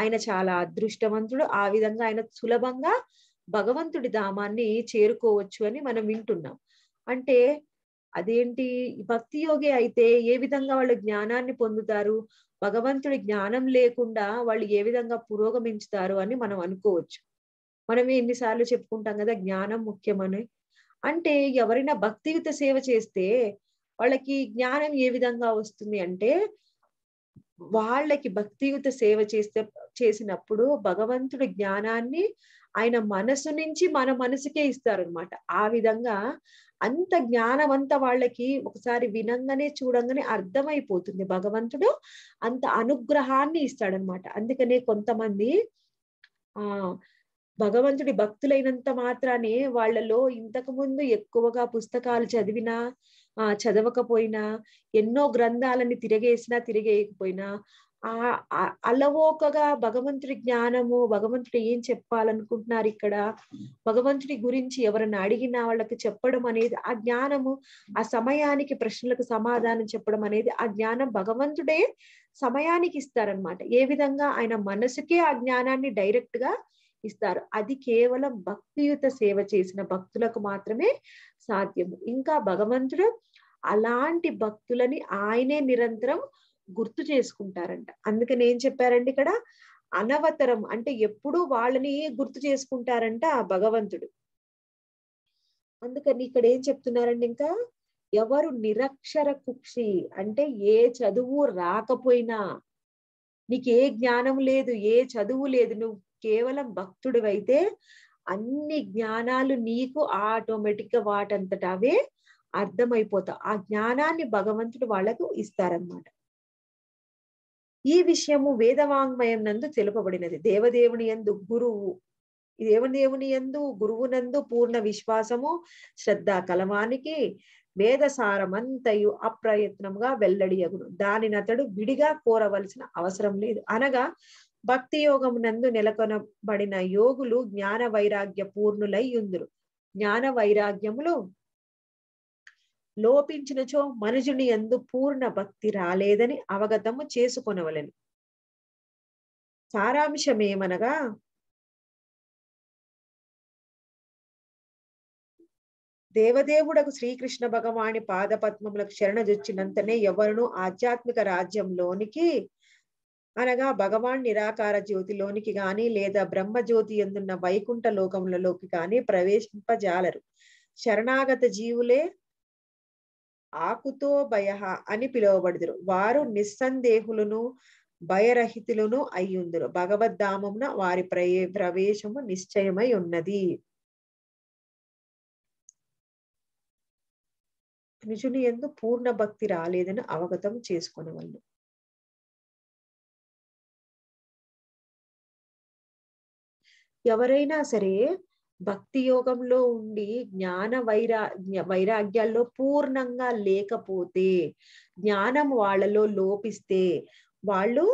S1: ఆయన చాలా అదృష్టవంతుడు ఆ విధంగా ఆయన సులభంగా భగవంతుడి ధామాన్ని చేరుకోవచ్చు అని మనం వింటున్నాం అంటే అదేంటి భక్తి యోగి అయితే ఏ విధంగా వాళ్ళు జ్ఞానాన్ని పొందుతారు భగవంతుడి జ్ఞానం లేకుండా వాళ్ళు ఏ విధంగా పురోగమించుతారు అని మనం అనుకోవచ్చు మనం ఎన్నిసార్లు చెప్పుకుంటాం కదా జ్ఞానం ముఖ్యమని అంటే ఎవరైనా భక్తియుత సేవ చేస్తే వాళ్ళకి జ్ఞానం ఏ విధంగా వస్తుంది అంటే వాళ్ళకి భక్తియుత సేవ చేస్తే చేసినప్పుడు భగవంతుడు జ్ఞానాన్ని ఆయన మనసు నుంచి మన మనసుకే ఇస్తారనమాట ఆ విధంగా అంత జ్ఞానం అంతా వాళ్ళకి ఒకసారి వినంగానే చూడంగానే అర్థమైపోతుంది భగవంతుడు అంత అనుగ్రహాన్ని ఇస్తాడనమాట అందుకనే కొంతమంది ఆ భగవంతుడి భక్తులైనంత మాత్రానే వాళ్ళలో ఇంతకు ముందు ఎక్కువగా పుస్తకాలు చదివినా ఆ చదవకపోయినా ఎన్నో గ్రంథాలని తిరగేసినా తిరగేయకపోయినా ఆ అలవోకగా భగవంతుడి జ్ఞానము భగవంతుడు ఏం చెప్పాలనుకుంటున్నారు ఇక్కడ భగవంతుడి గురించి ఎవరైనా అడిగినా వాళ్ళకి చెప్పడం అనేది ఆ జ్ఞానము ఆ సమయానికి ప్రశ్నలకు సమాధానం చెప్పడం అనేది ఆ జ్ఞానం భగవంతుడే సమయానికి ఇస్తారనమాట ఏ విధంగా ఆయన మనసుకే ఆ జ్ఞానాన్ని డైరెక్ట్ గా ఇస్తారు అది కేవలం భక్తియుత సేవ చేసిన భక్తులకు మాత్రమే సాధ్యము ఇంకా భగవంతుడు అలాంటి భక్తులని ఆయనే నిరంతరం గుర్తు చేసుకుంటారంట అందుకని ఏం చెప్పారండి ఇక్కడ అనవతరం అంటే ఎప్పుడు వాళ్ళని గుర్తు చేసుకుంటారంట ఆ భగవంతుడు అందుకని ఇక్కడ ఏం చెప్తున్నారండి ఇంకా ఎవరు నిరక్షర కుక్షి అంటే ఏ చదువు రాకపోయినా నీకు ఏ జ్ఞానం లేదు ఏ చదువు లేదు నువ్వు కేవలం భక్తుడు అయితే అన్ని జ్ఞానాలు నీకు ఆటోమేటిక్ గా వాటంతట అవే అర్థమైపోతాం ఆ జ్ఞానాన్ని భగవంతుడు వాళ్లకు ఇస్తారనమాట ఈ విషయము వేదవాంగ్మయం నందు తెలుపబడినది దేవదేవుని ఎందు గురువు దేవుని ఎందు గురువునందు పూర్ణ విశ్వాసము శ్రద్ధ కలవానికి వేదసారమంతయు అప్రయత్నముగా వెల్లడియగును దానిని అతడు విడిగా కోరవలసిన అవసరం లేదు అనగా భక్తి యోగం నందు నెలకొనబడిన యోగులు జ్ఞాన వైరాగ్య పూర్ణులై ఉందరు జ్ఞాన వైరాగ్యములు లోపించినచో మనుషుని ఎందు పూర్ణ భక్తి రాలేదని అవగతము చేసుకొనవలను సారాంశమేమనగా దేవదేవుడకు శ్రీకృష్ణ భగవాని పాదపద్మములకు శరణజొచ్చినంతనే ఎవరును ఆధ్యాత్మిక రాజ్యంలోనికి అనగా భగవాన్ నిరాకార జ్యోతిలోనికి గాని లేదా బ్రహ్మజ్యోతి ఎందున్న వైకుంఠ లోకములలోకి గాని ప్రవేశింపజాలరు శరణాగత జీవులే ఆకుతో భయ అని పిలువబడుదురు వారు నిస్సందేహులను భయరహితులను అయ్యుందురు భగవద్ధామమున వారి ప్రయే ప్రవేశము నిశ్చయమై ఉన్నది నిజుని ఎందు పూర్ణ భక్తి రాలేదని అవగతం వాళ్ళు ఎవరైనా సరే భక్తి యోగంలో ఉండి జ్ఞాన వైరా వైరాగ్యాల్లో పూర్ణంగా లేకపోతే జ్ఞానం వాళ్ళలో లోపిస్తే వాళ్ళు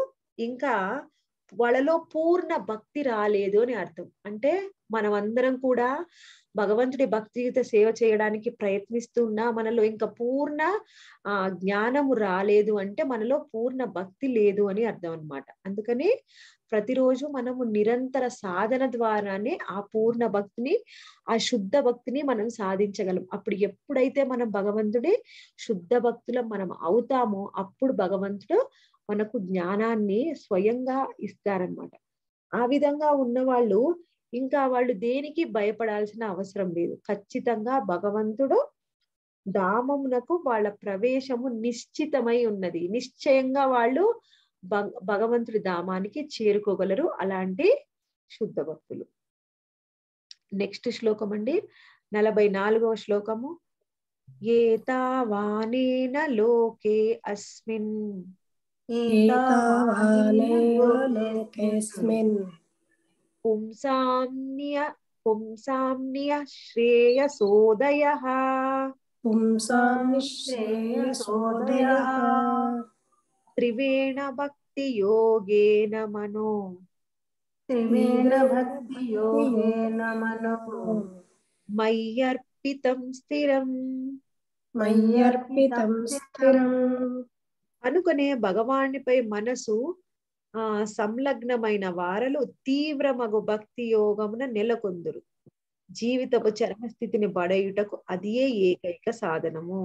S1: ఇంకా వాళ్ళలో పూర్ణ భక్తి రాలేదు అని అర్థం అంటే మనమందరం కూడా భగవంతుడి భక్తియుత సేవ చేయడానికి ప్రయత్నిస్తున్నా మనలో ఇంకా పూర్ణ ఆ జ్ఞానము రాలేదు అంటే మనలో పూర్ణ భక్తి లేదు అని అర్థం అనమాట అందుకని ప్రతిరోజు మనము నిరంతర సాధన ద్వారానే ఆ పూర్ణ భక్తిని ఆ శుద్ధ భక్తిని మనం సాధించగలం అప్పుడు ఎప్పుడైతే మనం భగవంతుడి శుద్ధ భక్తులం మనం అవుతామో అప్పుడు భగవంతుడు మనకు జ్ఞానాన్ని స్వయంగా ఇస్తారనమాట ఆ విధంగా ఉన్న వాళ్ళు ఇంకా వాళ్ళు దేనికి భయపడాల్సిన అవసరం లేదు ఖచ్చితంగా భగవంతుడు ధామమునకు వాళ్ళ ప్రవేశము నిశ్చితమై ఉన్నది నిశ్చయంగా వాళ్ళు భగవంతుడి ధామానికి చేరుకోగలరు అలాంటి శుద్ధ భక్తులు నెక్స్ట్ శ్లోకం అండి నలభై నాలుగవ శ్లోకము ఏతావానేన లోకే అస్మిన్ पुंसाम्न्य पुंसाम्न्य श्रेयसोदयः पुंसाम्निश्रेयसोदयः त्रिवेण भक्तियोगेन मनो त्रिवेण भक्तियोगेन मनो मय्यर्पितं स्थिरम्
S2: మయ్యర్పితం
S1: స్థిరం అనుకునే భగవానిపై మనసు ఆ సంలగ్నమైన వారలు తీవ్ర మగు భక్తి యోగమున నెలకొందురు జీవితపు చరమస్థితిని బడేయుటకు అదియే ఏకైక సాధనము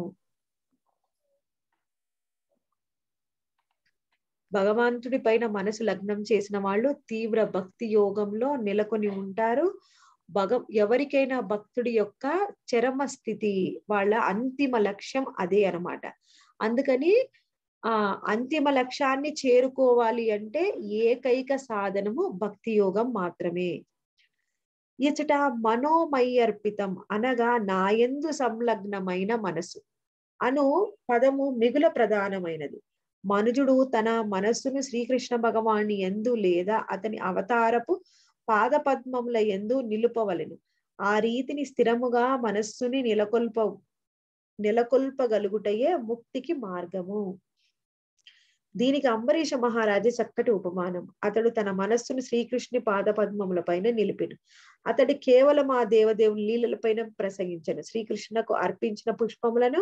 S1: భగవంతుడి పైన మనసు లగ్నం చేసిన వాళ్ళు తీవ్ర భక్తి యోగంలో నెలకొని ఉంటారు భగ ఎవరికైనా భక్తుడి యొక్క చరమ స్థితి వాళ్ళ అంతిమ లక్ష్యం అదే అనమాట అందుకని ఆ అంతిమ లక్ష్యాన్ని చేరుకోవాలి అంటే ఏకైక సాధనము భక్తి యోగం మాత్రమే ఇచ్చట మనోమయ్యర్పితం అనగా నాయందు సంలగ్నమైన మనసు అను పదము మిగుల ప్రధానమైనది మనుజుడు తన మనస్సును శ్రీకృష్ణ భగవాని ఎందు లేదా అతని అవతారపు పాదపద్మముల ఎందు నిలుపవలను ఆ రీతిని స్థిరముగా మనస్సుని నెలకొల్ప నెలకొల్పగలుగుటయే ముక్తికి మార్గము దీనికి అంబరీష మహారాజు చక్కటి ఉపమానం అతడు తన మనస్సును శ్రీకృష్ణుని పాదపద్మముల పైన నిలిపిను అతడు కేవలం ఆ దేవదేవుని లీలలపైన ప్రసంగించను శ్రీకృష్ణకు అర్పించిన పుష్పములను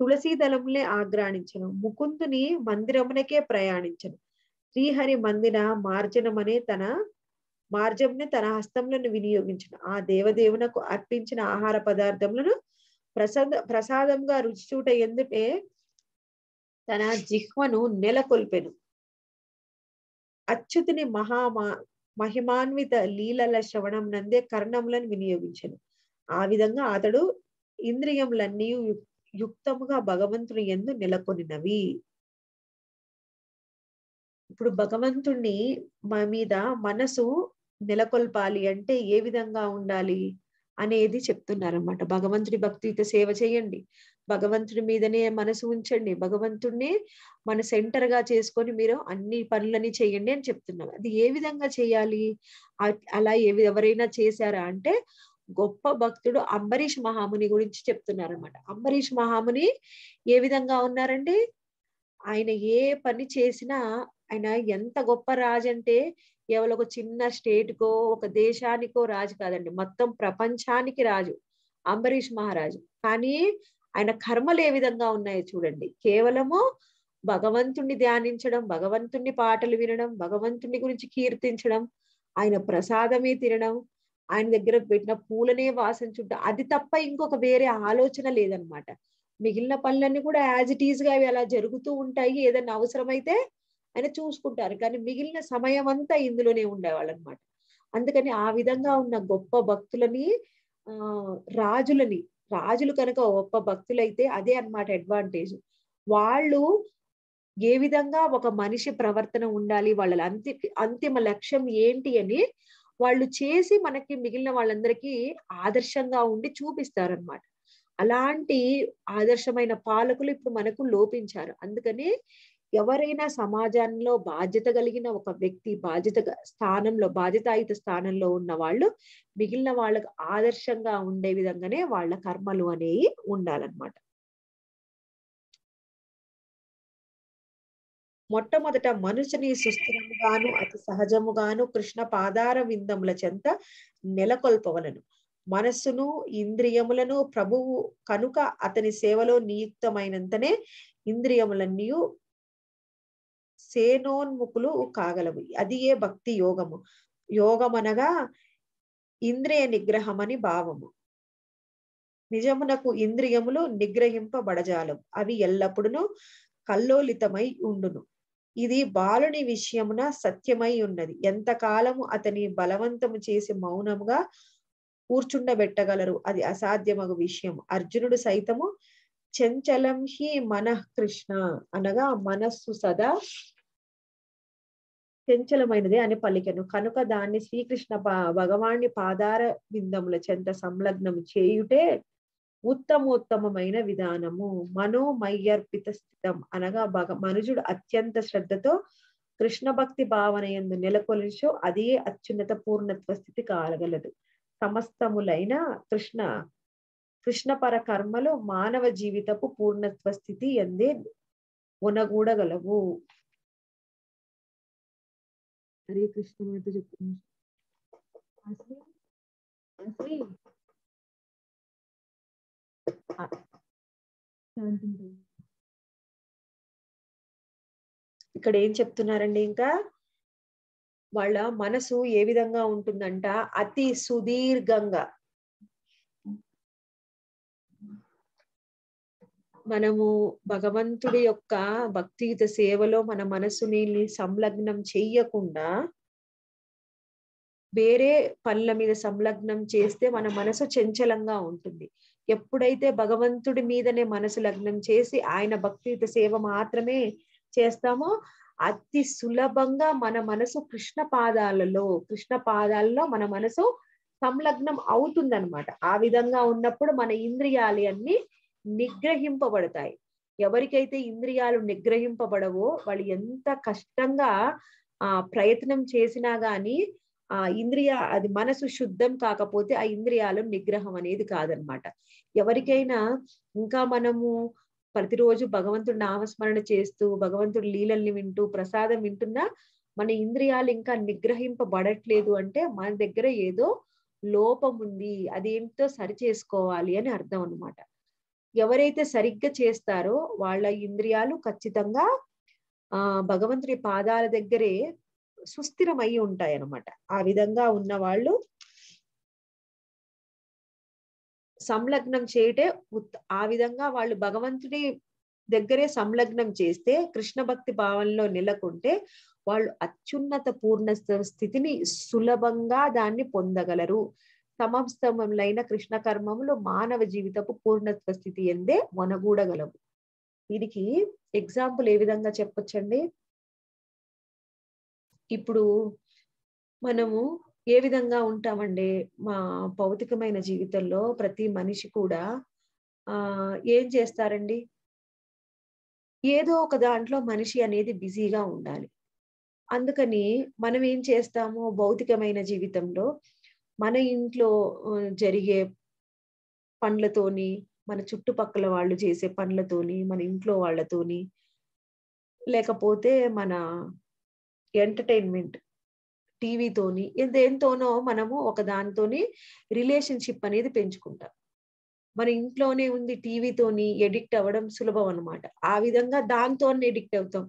S1: తులసీ దళములే ఆగ్రాణించను ముకుందుని మందిరమునకే ప్రయాణించను శ్రీహరి మందిన మార్జనమనే తన మార్జంని తన హస్తములను వినియోగించను ఆ దేవదేవునకు అర్పించిన ఆహార పదార్థములను ప్రసాద ప్రసాదంగా రుచి చూట ఎందుకే తన జిహ్వను నెలకొల్పెను అచ్యుతుని మహామా మహిమాన్విత లీలల శ్రవణం నందే కర్ణములను వినియోగించను ఆ విధంగా అతడు ఇంద్రియములన్నీ యుక్తముగా భగవంతుని ఎందు నెలకొనినవి ఇప్పుడు భగవంతుణ్ణి మా మీద మనసు నెలకొల్పాలి అంటే ఏ విధంగా ఉండాలి అనేది చెప్తున్నారన్నమాట భగవంతుడి భక్తితో సేవ చేయండి భగవంతుడి మీదనే మనసు ఉంచండి భగవంతుడిని మన సెంటర్ గా చేసుకొని మీరు అన్ని పనులని చేయండి అని చెప్తున్నాం అది ఏ విధంగా చేయాలి అలా ఎవరైనా చేశారా అంటే గొప్ప భక్తుడు అంబరీష్ మహాముని గురించి చెప్తున్నారనమాట అంబరీష్ మహాముని ఏ విధంగా ఉన్నారండి ఆయన ఏ పని చేసినా ఆయన ఎంత గొప్ప రాజు అంటే కేవలం ఒక చిన్న స్టేట్ కో ఒక దేశానికో రాజు కాదండి మొత్తం ప్రపంచానికి రాజు అంబరీష్ మహారాజు కానీ ఆయన కర్మలు ఏ విధంగా ఉన్నాయో చూడండి కేవలము భగవంతుణ్ణి ధ్యానించడం భగవంతుణ్ణి పాటలు వినడం భగవంతుని గురించి కీర్తించడం ఆయన ప్రసాదమే తినడం ఆయన దగ్గర పెట్టిన పూలనే వాసన చూడడం అది తప్ప ఇంకొక వేరే ఆలోచన లేదనమాట మిగిలిన పనులన్నీ కూడా యాజ్ ఇట్ ఈజ్ గా అవి అలా జరుగుతూ ఉంటాయి ఏదైనా అవసరమైతే ఆయన చూసుకుంటారు కానీ మిగిలిన సమయం అంతా ఇందులోనే ఉండేవాళ్ళు అనమాట అందుకని ఆ విధంగా ఉన్న గొప్ప భక్తులని ఆ రాజులని రాజులు కనుక గొప్ప భక్తులైతే అదే అనమాట అడ్వాంటేజ్ వాళ్ళు ఏ విధంగా ఒక మనిషి ప్రవర్తన ఉండాలి వాళ్ళ అంతి అంతిమ లక్ష్యం ఏంటి అని వాళ్ళు చేసి మనకి మిగిలిన వాళ్ళందరికీ ఆదర్శంగా ఉండి చూపిస్తారనమాట అలాంటి ఆదర్శమైన పాలకులు ఇప్పుడు మనకు లోపించారు అందుకని ఎవరైనా సమాజంలో బాధ్యత కలిగిన ఒక వ్యక్తి బాధ్యత స్థానంలో బాధ్యతాయుత స్థానంలో ఉన్న వాళ్ళు మిగిలిన వాళ్ళకు ఆదర్శంగా ఉండే విధంగానే వాళ్ళ కర్మలు అనేవి ఉండాలన్నమాట మొట్టమొదట మనుషుని సుస్థిరముగాను అతి సహజముగాను కృష్ణ పాదార విందముల చెంత నెలకొల్పవలను మనస్సును ఇంద్రియములను ప్రభువు కనుక అతని సేవలో నియుక్తమైనంతనే ఇంద్రియములన్నీ సేనోన్ముఖులు కాగలవు అది ఏ భక్తి యోగము యోగమనగా ఇంద్రియ నిగ్రహమని భావము నిజమునకు ఇంద్రియములు నిగ్రహింపబడజాలవు అవి ఎల్లప్పుడూ కల్లోలితమై ఉండును ఇది బాలుని విషయమున సత్యమై ఉన్నది ఎంతకాలము అతని బలవంతము చేసి మౌనముగా కూర్చుండబెట్టగలరు అది అసాధ్యమగు విషయం అర్జునుడు సైతము చంచలం హి మన కృష్ణ అనగా మనస్సు సదా చంచలమైనది అని పలికెను కనుక దాన్ని శ్రీకృష్ణ భగవాన్ని పాదార బిందముల చెంత సంలగ్నం చేయుటే ఉత్తమోత్తమైన విధానము మనోమయ్యర్పిత స్థితం అనగా భగ మనుజుడు అత్యంత శ్రద్ధతో కృష్ణ భక్తి భావన ఎందు నెలకొలిచో అదే అత్యున్నత పూర్ణత్వ స్థితి కాలగలదు సమస్తములైన కృష్ణ కృష్ణపర కర్మలు మానవ జీవితపు పూర్ణత్వ స్థితి ఎందే ఉనగూడగలవు హరే కృష్ణ మాట చెప్తుంది ఇక్కడ ఏం చెప్తున్నారండి ఇంకా వాళ్ళ మనసు ఏ విధంగా ఉంటుందంట అతి సుదీర్ఘంగా మనము భగవంతుడి యొక్క భక్తియుత సేవలో మన మనసుని సంలగ్నం చెయ్యకుండా వేరే పనుల మీద సంలగ్నం చేస్తే మన మనసు చంచలంగా ఉంటుంది ఎప్పుడైతే భగవంతుడి మీదనే మనసు లగ్నం చేసి ఆయన భక్తియుత సేవ మాత్రమే చేస్తామో అతి సులభంగా మన మనసు కృష్ణ పాదాలలో కృష్ణ పాదాలలో మన మనసు సంలగ్నం అవుతుందన్నమాట ఆ విధంగా ఉన్నప్పుడు మన ఇంద్రియాలన్నీ నిగ్రహింపబడతాయి ఎవరికైతే ఇంద్రియాలు నిగ్రహింపబడవో వాళ్ళు ఎంత కష్టంగా ఆ ప్రయత్నం చేసినా గాని ఆ ఇంద్రియ అది మనసు శుద్ధం కాకపోతే ఆ ఇంద్రియాలు నిగ్రహం అనేది కాదనమాట ఎవరికైనా ఇంకా మనము ప్రతిరోజు భగవంతుడి నామస్మరణ చేస్తూ భగవంతుడు లీలల్ని వింటూ ప్రసాదం వింటున్నా మన ఇంద్రియాలు ఇంకా నిగ్రహింపబడట్లేదు అంటే మన దగ్గర ఏదో లోపం ఉంది అదేంటో సరి చేసుకోవాలి అని అర్థం అనమాట ఎవరైతే సరిగ్గా చేస్తారో వాళ్ళ ఇంద్రియాలు ఖచ్చితంగా ఆ భగవంతుడి పాదాల దగ్గరే సుస్థిరమై ఉంటాయి అనమాట ఆ విధంగా ఉన్న వాళ్ళు సంలగ్నం చేయటే ఆ విధంగా వాళ్ళు భగవంతుడి దగ్గరే సంలగ్నం చేస్తే కృష్ణ భక్తి భావంలో నెలకొంటే వాళ్ళు అత్యున్నత పూర్ణ స్థితిని సులభంగా దాన్ని పొందగలరు సమస్తములైన కృష్ణ కర్మములు మానవ జీవితపు పూర్ణత్వ స్థితి ఎందే వనగూడగలవు దీనికి ఎగ్జాంపుల్ ఏ విధంగా చెప్పొచ్చండి ఇప్పుడు మనము ఏ విధంగా ఉంటామండి మా భౌతికమైన జీవితంలో ప్రతి మనిషి కూడా ఆ ఏం చేస్తారండి ఏదో ఒక దాంట్లో మనిషి అనేది బిజీగా ఉండాలి అందుకని మనం ఏం చేస్తాము భౌతికమైన జీవితంలో మన ఇంట్లో జరిగే పండ్లతోని మన చుట్టుపక్కల వాళ్ళు చేసే పనులతోని మన ఇంట్లో వాళ్ళతోని లేకపోతే మన ఎంటర్టైన్మెంట్ టీవీతోని దేంతోనో మనము ఒక దానితోని రిలేషన్షిప్ అనేది పెంచుకుంటాం మన ఇంట్లోనే ఉంది టీవీతోని ఎడిక్ట్ అవ్వడం సులభం అనమాట ఆ విధంగా దాంతోనే ఎడిక్ట్ అవుతాం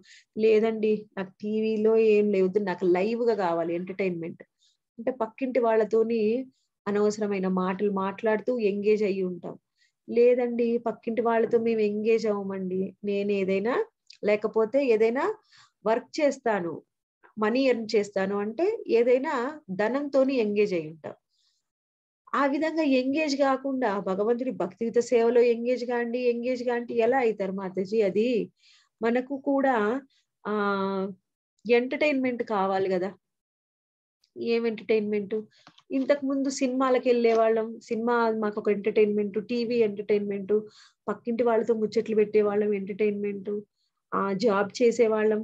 S1: లేదండి నాకు టీవీలో ఏం లేదు నాకు లైవ్గా కావాలి ఎంటర్టైన్మెంట్ అంటే పక్కింటి వాళ్ళతోని అనవసరమైన మాటలు మాట్లాడుతూ ఎంగేజ్ అయ్యి ఉంటాం లేదండి పక్కింటి వాళ్ళతో మేము ఎంగేజ్ అవ్వమండి నేను ఏదైనా లేకపోతే ఏదైనా వర్క్ చేస్తాను మనీ ఎర్న్ చేస్తాను అంటే ఏదైనా ధనంతో ఎంగేజ్ అయి ఉంటాం ఆ విధంగా ఎంగేజ్ కాకుండా భగవంతుడి భక్తియుత సేవలో ఎంగేజ్ కాండి ఎంగేజ్ కాండి ఎలా అవుతారు మాతాజీ అది మనకు కూడా ఆ ఎంటర్టైన్మెంట్ కావాలి కదా ఏం ఎంటర్టైన్మెంట్ ఇంతకు ముందు సినిమాలకు వాళ్ళం సినిమా మాకు ఒక ఎంటర్టైన్మెంట్ టీవీ ఎంటర్టైన్మెంట్ పక్కింటి వాళ్ళతో ముచ్చట్లు పెట్టేవాళ్ళం ఎంటర్టైన్మెంట్ ఆ జాబ్ చేసేవాళ్ళం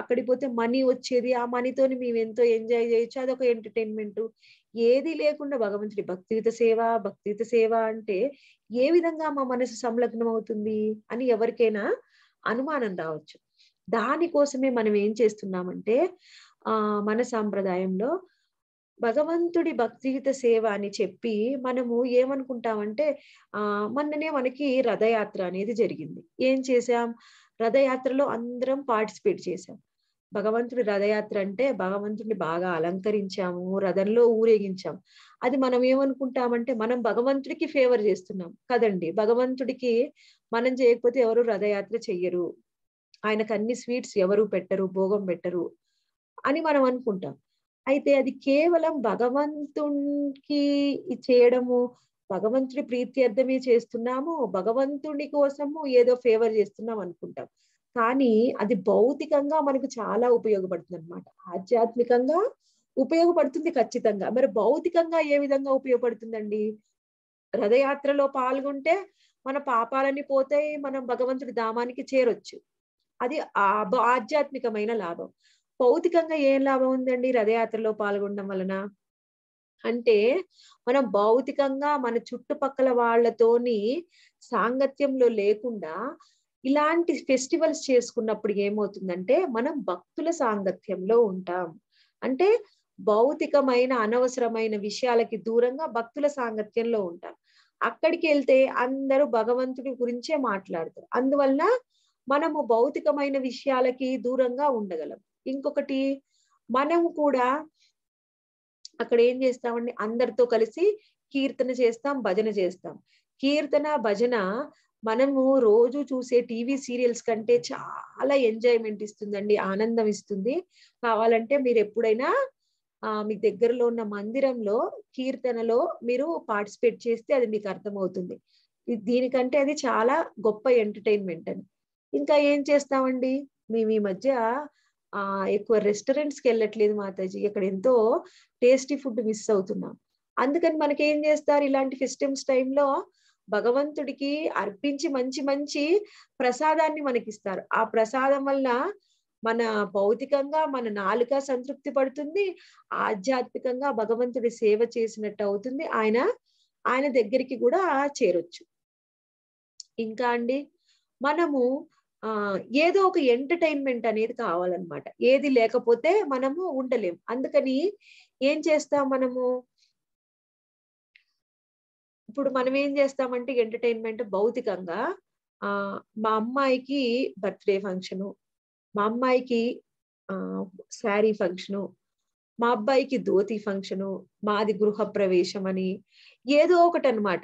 S1: అక్కడికి పోతే మనీ వచ్చేది ఆ మనీతో మేము ఎంతో ఎంజాయ్ చేయొచ్చు అదొక ఎంటర్టైన్మెంట్ ఏది లేకుండా భగవంతుడి భక్తియుత సేవ భక్తియుత సేవ అంటే ఏ విధంగా మా మనసు సంలగ్నం అవుతుంది అని ఎవరికైనా అనుమానం రావచ్చు దానికోసమే మనం ఏం చేస్తున్నామంటే ఆ మన సాంప్రదాయంలో భగవంతుడి భక్తిగీత సేవ అని చెప్పి మనము ఏమనుకుంటామంటే ఆ మొన్ననే మనకి రథయాత్ర అనేది జరిగింది ఏం చేసాం రథయాత్రలో అందరం పార్టిసిపేట్ చేశాం భగవంతుడి రథయాత్ర అంటే భగవంతుడిని బాగా అలంకరించాము రథంలో ఊరేగించాం అది మనం ఏమనుకుంటామంటే మనం భగవంతుడికి ఫేవర్ చేస్తున్నాం కదండి భగవంతుడికి మనం చేయకపోతే ఎవరు రథయాత్ర చెయ్యరు ఆయనకు అన్ని స్వీట్స్ ఎవరు పెట్టరు భోగం పెట్టరు అని మనం అనుకుంటాం అయితే అది కేవలం భగవంతునికి చేయడము భగవంతుడి ప్రీతి అర్థమే చేస్తున్నాము భగవంతుడి కోసము ఏదో ఫేవర్ చేస్తున్నాం అనుకుంటాం కానీ అది భౌతికంగా మనకు చాలా ఉపయోగపడుతుంది అనమాట ఆధ్యాత్మికంగా ఉపయోగపడుతుంది ఖచ్చితంగా మరి భౌతికంగా ఏ విధంగా ఉపయోగపడుతుందండి రథయాత్రలో పాల్గొంటే మన పాపాలని పోతాయి మనం భగవంతుడి ధామానికి చేరొచ్చు అది ఆధ్యాత్మికమైన లాభం భౌతికంగా ఏం లాభం ఉందండి రథయాత్రలో పాల్గొనడం వలన అంటే మనం భౌతికంగా మన చుట్టుపక్కల వాళ్ళతోని సాంగత్యంలో లేకుండా ఇలాంటి ఫెస్టివల్స్ చేసుకున్నప్పుడు ఏమవుతుందంటే మనం భక్తుల సాంగత్యంలో ఉంటాం అంటే భౌతికమైన అనవసరమైన విషయాలకి దూరంగా భక్తుల సాంగత్యంలో ఉంటాం అక్కడికి వెళ్తే అందరూ భగవంతుడి గురించే మాట్లాడతారు అందువల్ల మనము భౌతికమైన విషయాలకి దూరంగా ఉండగలం ఇంకొకటి మనం కూడా అక్కడ ఏం చేస్తామండి అందరితో కలిసి కీర్తన చేస్తాం భజన చేస్తాం కీర్తన భజన మనము రోజు చూసే టీవీ సీరియల్స్ కంటే చాలా ఎంజాయ్మెంట్ ఇస్తుందండి ఆనందం ఇస్తుంది కావాలంటే మీరు ఎప్పుడైనా మీ దగ్గరలో ఉన్న మందిరంలో కీర్తనలో మీరు పార్టిసిపేట్ చేస్తే అది మీకు అర్థమవుతుంది దీనికంటే అది చాలా గొప్ప ఎంటర్టైన్మెంట్ అని ఇంకా ఏం చేస్తామండి మేము ఈ మధ్య ఆ ఎక్కువ రెస్టారెంట్స్కి వెళ్ళట్లేదు మాతాజీ ఇక్కడ ఎంతో టేస్టీ ఫుడ్ మిస్ అవుతున్నాం అందుకని మనకి ఏం చేస్తారు ఇలాంటి ఫెస్టివల్స్ టైంలో భగవంతుడికి అర్పించి మంచి మంచి ప్రసాదాన్ని మనకిస్తారు ఆ ప్రసాదం వల్ల మన భౌతికంగా మన నాలుక సంతృప్తి పడుతుంది ఆధ్యాత్మికంగా భగవంతుడి సేవ చేసినట్టు అవుతుంది ఆయన ఆయన దగ్గరికి కూడా చేరొచ్చు ఇంకా అండి మనము ఆ ఏదో ఒక ఎంటర్టైన్మెంట్ అనేది కావాలన్నమాట ఏది లేకపోతే మనము ఉండలేం అందుకని ఏం చేస్తాం మనము ఇప్పుడు మనం ఏం చేస్తామంటే ఎంటర్టైన్మెంట్ భౌతికంగా ఆ మా అమ్మాయికి బర్త్డే ఫంక్షను మా అమ్మాయికి ఆ శారీ ఫంక్షను మా అబ్బాయికి ధోతి ఫంక్షను మాది గృహ ప్రవేశం అని ఏదో ఒకటి అనమాట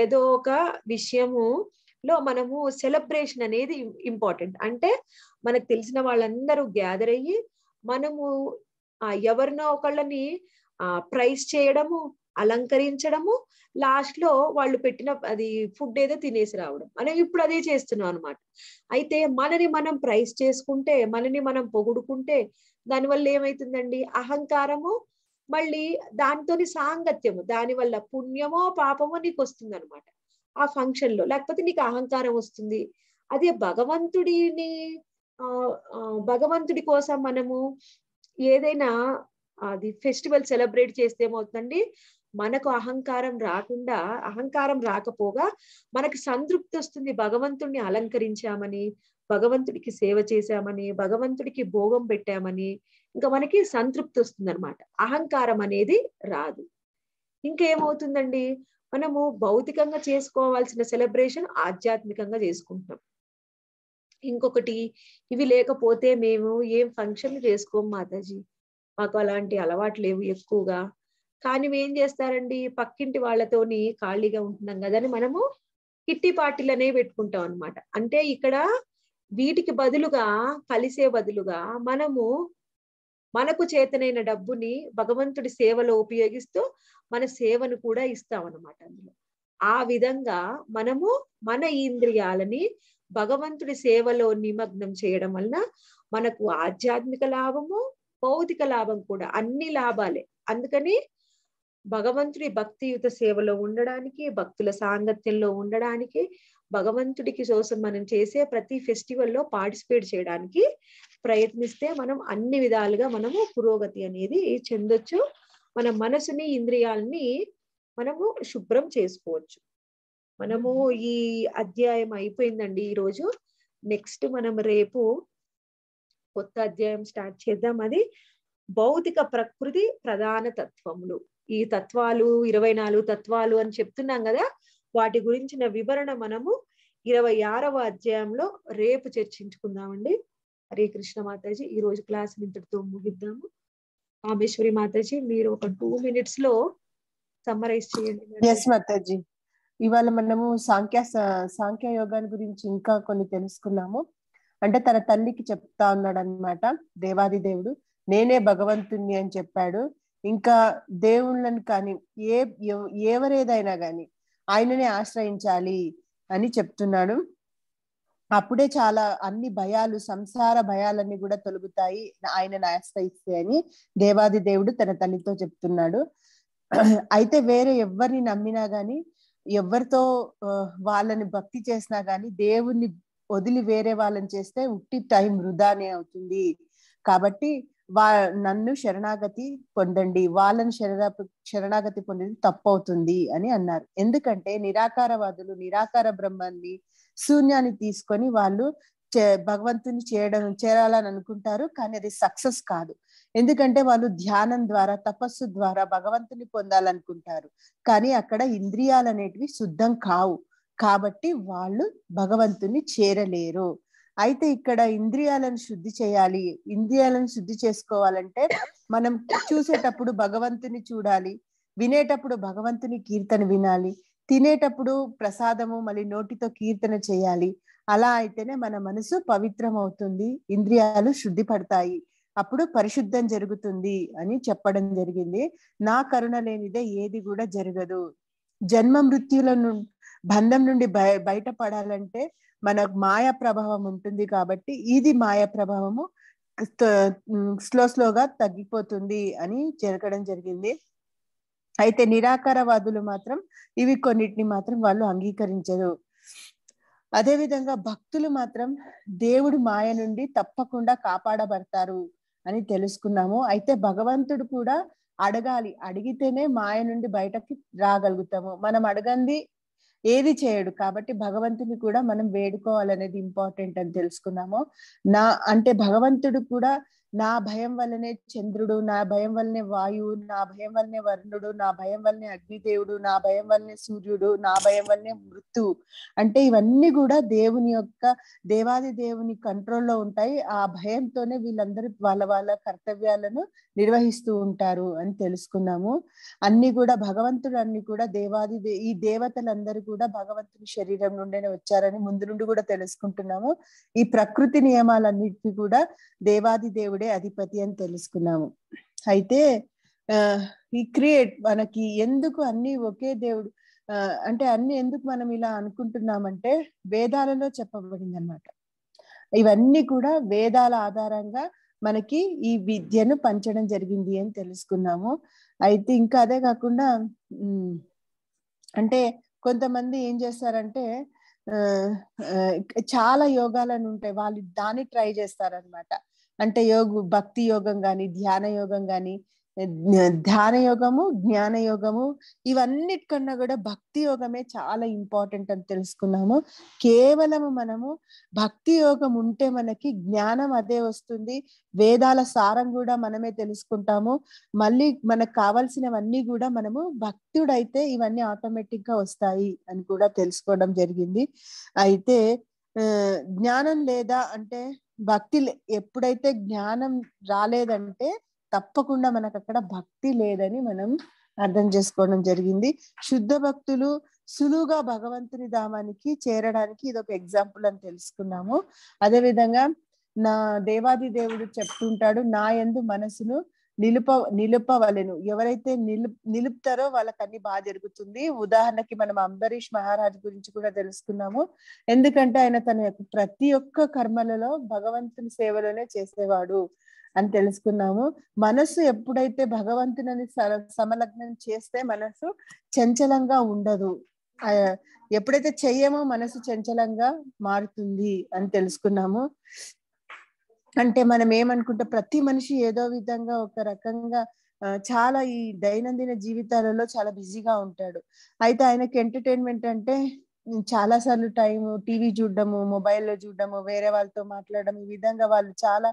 S1: ఏదో ఒక విషయము లో మనము సెలబ్రేషన్ అనేది ఇంపార్టెంట్ అంటే మనకు తెలిసిన వాళ్ళందరూ గ్యాదర్ అయ్యి మనము ఎవరినో ఒకళ్ళని ప్రైజ్ చేయడము అలంకరించడము లాస్ట్ లో వాళ్ళు పెట్టిన అది ఫుడ్ ఏదో తినేసి రావడం మనం ఇప్పుడు అదే చేస్తున్నాం అనమాట అయితే మనని మనం ప్రైజ్ చేసుకుంటే మనని మనం పొగుడుకుంటే దానివల్ల ఏమైతుందండి అహంకారము మళ్ళీ దాంతోని సాంగత్యము దానివల్ల పుణ్యమో పాపమో నీకు వస్తుంది అనమాట ఆ ఫంక్షన్ లో లేకపోతే నీకు అహంకారం వస్తుంది అదే భగవంతుడిని భగవంతుడి కోసం మనము ఏదైనా అది ఫెస్టివల్ సెలబ్రేట్ చేస్తే ఏమవుతుందండి మనకు అహంకారం రాకుండా అహంకారం రాకపోగా మనకు సంతృప్తి వస్తుంది భగవంతుడిని అలంకరించామని భగవంతుడికి సేవ చేశామని భగవంతుడికి భోగం పెట్టామని ఇంకా మనకి సంతృప్తి వస్తుంది అనమాట అహంకారం అనేది రాదు ఇంకేమవుతుందండి మనము భౌతికంగా చేసుకోవాల్సిన సెలబ్రేషన్ ఆధ్యాత్మికంగా చేసుకుంటున్నాం ఇంకొకటి ఇవి లేకపోతే మేము ఏం ఫంక్షన్ చేసుకోం మాతాజీ మాకు అలాంటి అలవాటు లేవు ఎక్కువగా కానీ ఏం చేస్తారండి పక్కింటి వాళ్ళతోని ఖాళీగా ఉంటున్నాం కదని మనము కిట్టి పార్టీలు అనేవి పెట్టుకుంటాం అనమాట అంటే ఇక్కడ వీటికి బదులుగా కలిసే బదులుగా మనము మనకు చేతనైన డబ్బుని భగవంతుడి సేవలో ఉపయోగిస్తూ మన సేవను కూడా ఇస్తాం అన్నమాట అందులో ఆ విధంగా మనము మన ఇంద్రియాలని భగవంతుడి సేవలో నిమగ్నం చేయడం వలన మనకు ఆధ్యాత్మిక లాభము భౌతిక లాభం కూడా అన్ని లాభాలే అందుకని భగవంతుడి భక్తియుత సేవలో ఉండడానికి భక్తుల సాంగత్యంలో ఉండడానికి భగవంతుడికి కోసం మనం చేసే ప్రతి ఫెస్టివల్లో పార్టిసిపేట్ చేయడానికి ప్రయత్నిస్తే మనం అన్ని విధాలుగా మనము పురోగతి అనేది చెందొచ్చు మన మనసుని ఇంద్రియాలని మనము శుభ్రం చేసుకోవచ్చు మనము ఈ అధ్యాయం అయిపోయిందండి ఈ రోజు నెక్స్ట్ మనం రేపు కొత్త అధ్యాయం స్టార్ట్ చేద్దాం అది భౌతిక ప్రకృతి ప్రధాన తత్వములు ఈ తత్వాలు ఇరవై నాలుగు తత్వాలు అని చెప్తున్నాం కదా వాటి గురించిన వివరణ మనము ఇరవై ఆరవ అధ్యాయంలో రేపు చర్చించుకుందామండి హరే కృష్ణ మాతాజీ ఈ రోజు క్లాస్ ఇంతటితో ముగిద్దాము కామేశ్వరి మాతాజీ మీరు ఒక టూ మినిట్స్ లో సమ్మరైజ్ చేయండి ఎస్
S2: మాతాజీ ఇవాళ మనము సాంఖ్య సాంఖ్య యోగాన్ని గురించి ఇంకా కొన్ని తెలుసుకున్నాము అంటే తన తల్లికి చెప్తా ఉన్నాడు అనమాట దేవాది దేవుడు నేనే భగవంతుణ్ణి అని చెప్పాడు ఇంకా దేవుళ్ళని కానీ ఏ ఎవరేదైనా కానీ ఆయననే ఆశ్రయించాలి అని చెప్తున్నాడు అప్పుడే చాలా అన్ని భయాలు సంసార భయాలన్నీ కూడా తొలుగుతాయి ఆయన ఆశ్రయిస్తే అని దేవాది దేవుడు తన తల్లితో చెప్తున్నాడు అయితే వేరే ఎవరిని నమ్మినా గాని ఎవరితో వాళ్ళని భక్తి చేసినా గాని దేవుణ్ణి వదిలి వేరే వాళ్ళని చేస్తే ఉట్టి టైం వృధానే అవుతుంది కాబట్టి వా నన్ను శరణాగతి పొందండి వాళ్ళని శరణ శరణాగతి పొందేది తప్పవుతుంది అని అన్నారు ఎందుకంటే నిరాకారవాదులు నిరాకార బ్రహ్మాన్ని శూన్యాన్ని తీసుకొని వాళ్ళు భగవంతుని చేయడం చేరాలని అనుకుంటారు కానీ అది సక్సెస్ కాదు ఎందుకంటే వాళ్ళు ధ్యానం ద్వారా తపస్సు ద్వారా భగవంతుని పొందాలనుకుంటారు కానీ అక్కడ ఇంద్రియాలు అనేటివి శుద్ధం కావు కాబట్టి వాళ్ళు భగవంతుని చేరలేరు అయితే ఇక్కడ ఇంద్రియాలను శుద్ధి చేయాలి ఇంద్రియాలను శుద్ధి చేసుకోవాలంటే మనం చూసేటప్పుడు భగవంతుని చూడాలి వినేటప్పుడు భగవంతుని కీర్తన వినాలి తినేటప్పుడు ప్రసాదము మళ్ళీ నోటితో కీర్తన చేయాలి అలా అయితేనే మన మనసు పవిత్రం అవుతుంది ఇంద్రియాలు శుద్ధి పడతాయి అప్పుడు పరిశుద్ధం జరుగుతుంది అని చెప్పడం జరిగింది నా కరుణ లేనిదే ఏది కూడా జరగదు జన్మ మృత్యుల బంధం నుండి బయటపడాలంటే మనకు మాయ ప్రభావం ఉంటుంది కాబట్టి ఇది మాయ ప్రభావము స్లో స్లోగా తగ్గిపోతుంది అని జరగడం జరిగింది అయితే నిరాకారవాదులు మాత్రం ఇవి కొన్నిటిని మాత్రం వాళ్ళు అంగీకరించరు అదేవిధంగా భక్తులు మాత్రం దేవుడు మాయ నుండి తప్పకుండా కాపాడబడతారు అని తెలుసుకున్నాము అయితే భగవంతుడు కూడా అడగాలి అడిగితేనే మాయ నుండి బయటకి రాగలుగుతాము మనం అడగంది ఏది చేయడు కాబట్టి భగవంతుని కూడా మనం వేడుకోవాలనేది ఇంపార్టెంట్ అని తెలుసుకున్నాము నా అంటే భగవంతుడు కూడా నా భయం వల్లనే చంద్రుడు నా భయం వల్లనే వాయువు నా భయం వల్లనే వరుణుడు నా భయం వల్లనే అగ్నిదేవుడు నా భయం వల్లనే సూర్యుడు నా భయం వల్లనే మృత్యువు అంటే ఇవన్నీ కూడా దేవుని యొక్క దేవాది దేవుని కంట్రోల్లో ఉంటాయి ఆ భయంతోనే వీళ్ళందరూ వాళ్ళ వాళ్ళ కర్తవ్యాలను నిర్వహిస్తూ ఉంటారు అని తెలుసుకున్నాము అన్ని కూడా భగవంతుడు అన్ని కూడా దేవాది ఈ దేవతలందరూ కూడా భగవంతుని శరీరం నుండినే వచ్చారని ముందు నుండి కూడా తెలుసుకుంటున్నాము ఈ ప్రకృతి నియమాలన్నిటి కూడా దేవాది దేవుడు దేవుడే అధిపతి అని తెలుసుకున్నాము అయితే ఈ క్రియేట్ మనకి ఎందుకు అన్ని ఒకే దేవుడు అంటే అన్ని ఎందుకు మనం ఇలా అనుకుంటున్నామంటే వేదాలలో చెప్పబడింది అనమాట ఇవన్నీ కూడా వేదాల ఆధారంగా మనకి ఈ విద్యను పంచడం జరిగింది అని తెలుసుకున్నాము అయితే ఇంకా అదే కాకుండా అంటే కొంతమంది ఏం చేస్తారంటే చాలా యోగాలను ఉంటాయి వాళ్ళు దాన్ని ట్రై చేస్తారనమాట అంటే యోగ భక్తి యోగం కానీ ధ్యాన యోగం కానీ ధ్యాన యోగము జ్ఞాన యోగము ఇవన్నిటికన్నా కూడా భక్తి యోగమే చాలా ఇంపార్టెంట్ అని తెలుసుకున్నాము కేవలము మనము భక్తి యోగం ఉంటే మనకి జ్ఞానం అదే వస్తుంది వేదాల సారం కూడా మనమే తెలుసుకుంటాము మళ్ళీ మనకు కావాల్సినవన్నీ కూడా మనము భక్తుడైతే ఇవన్నీ ఆటోమేటిక్ గా వస్తాయి అని కూడా తెలుసుకోవడం జరిగింది అయితే జ్ఞానం లేదా అంటే భక్తి ఎప్పుడైతే జ్ఞానం రాలేదంటే తప్పకుండా మనకు అక్కడ భక్తి లేదని మనం అర్థం చేసుకోవడం జరిగింది శుద్ధ భక్తులు సులువుగా భగవంతుని ధామానికి చేరడానికి ఇది ఒక ఎగ్జాంపుల్ అని తెలుసుకున్నాము అదే విధంగా నా దేవాది దేవుడు చెప్తుంటాడు నా ఎందు మనసును నిలుప నిలుపవలను ఎవరైతే నిలు నిలుపుతారో వాళ్ళకి అన్ని బాగా జరుగుతుంది ఉదాహరణకి మనం అంబరీష్ మహారాజ్ గురించి కూడా తెలుసుకున్నాము ఎందుకంటే ఆయన తన యొక్క ప్రతి ఒక్క కర్మలలో భగవంతుని సేవలోనే చేసేవాడు అని తెలుసుకున్నాము మనసు ఎప్పుడైతే భగవంతుని సమలగ్నం చేస్తే మనసు చంచలంగా ఉండదు ఎప్పుడైతే చెయ్యమో మనసు చంచలంగా మారుతుంది అని తెలుసుకున్నాము అంటే మనం ఏమనుకుంటే ప్రతి మనిషి ఏదో విధంగా ఒక రకంగా చాలా ఈ దైనందిన జీవితాలలో చాలా బిజీగా ఉంటాడు అయితే ఆయనకి ఎంటర్టైన్మెంట్ అంటే చాలా సార్లు టైం టీవీ చూడడము మొబైల్లో చూడడము వేరే వాళ్ళతో మాట్లాడడం ఈ విధంగా వాళ్ళు చాలా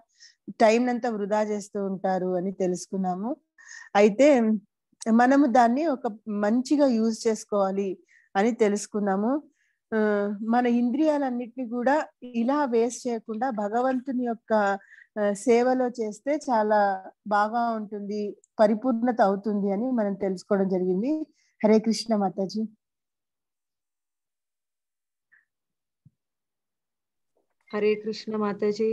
S2: టైం అంతా వృధా చేస్తూ ఉంటారు అని తెలుసుకున్నాము అయితే మనము దాన్ని ఒక మంచిగా యూజ్ చేసుకోవాలి అని తెలుసుకున్నాము మన ఇంద్రియాలన్నిటిని కూడా ఇలా వేస్ట్ చేయకుండా భగవంతుని యొక్క సేవలో చేస్తే చాలా బాగా ఉంటుంది పరిపూర్ణత అవుతుంది అని మనం తెలుసుకోవడం జరిగింది హరే కృష్ణ మాతాజీ
S1: హరే కృష్ణ మాతాజీ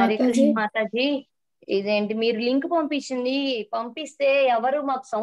S1: హరే కృష్ణ మాతాజీ ఇదేంటి మీరు లింక్ పంపించింది పంపిస్తే ఎవరు మాకు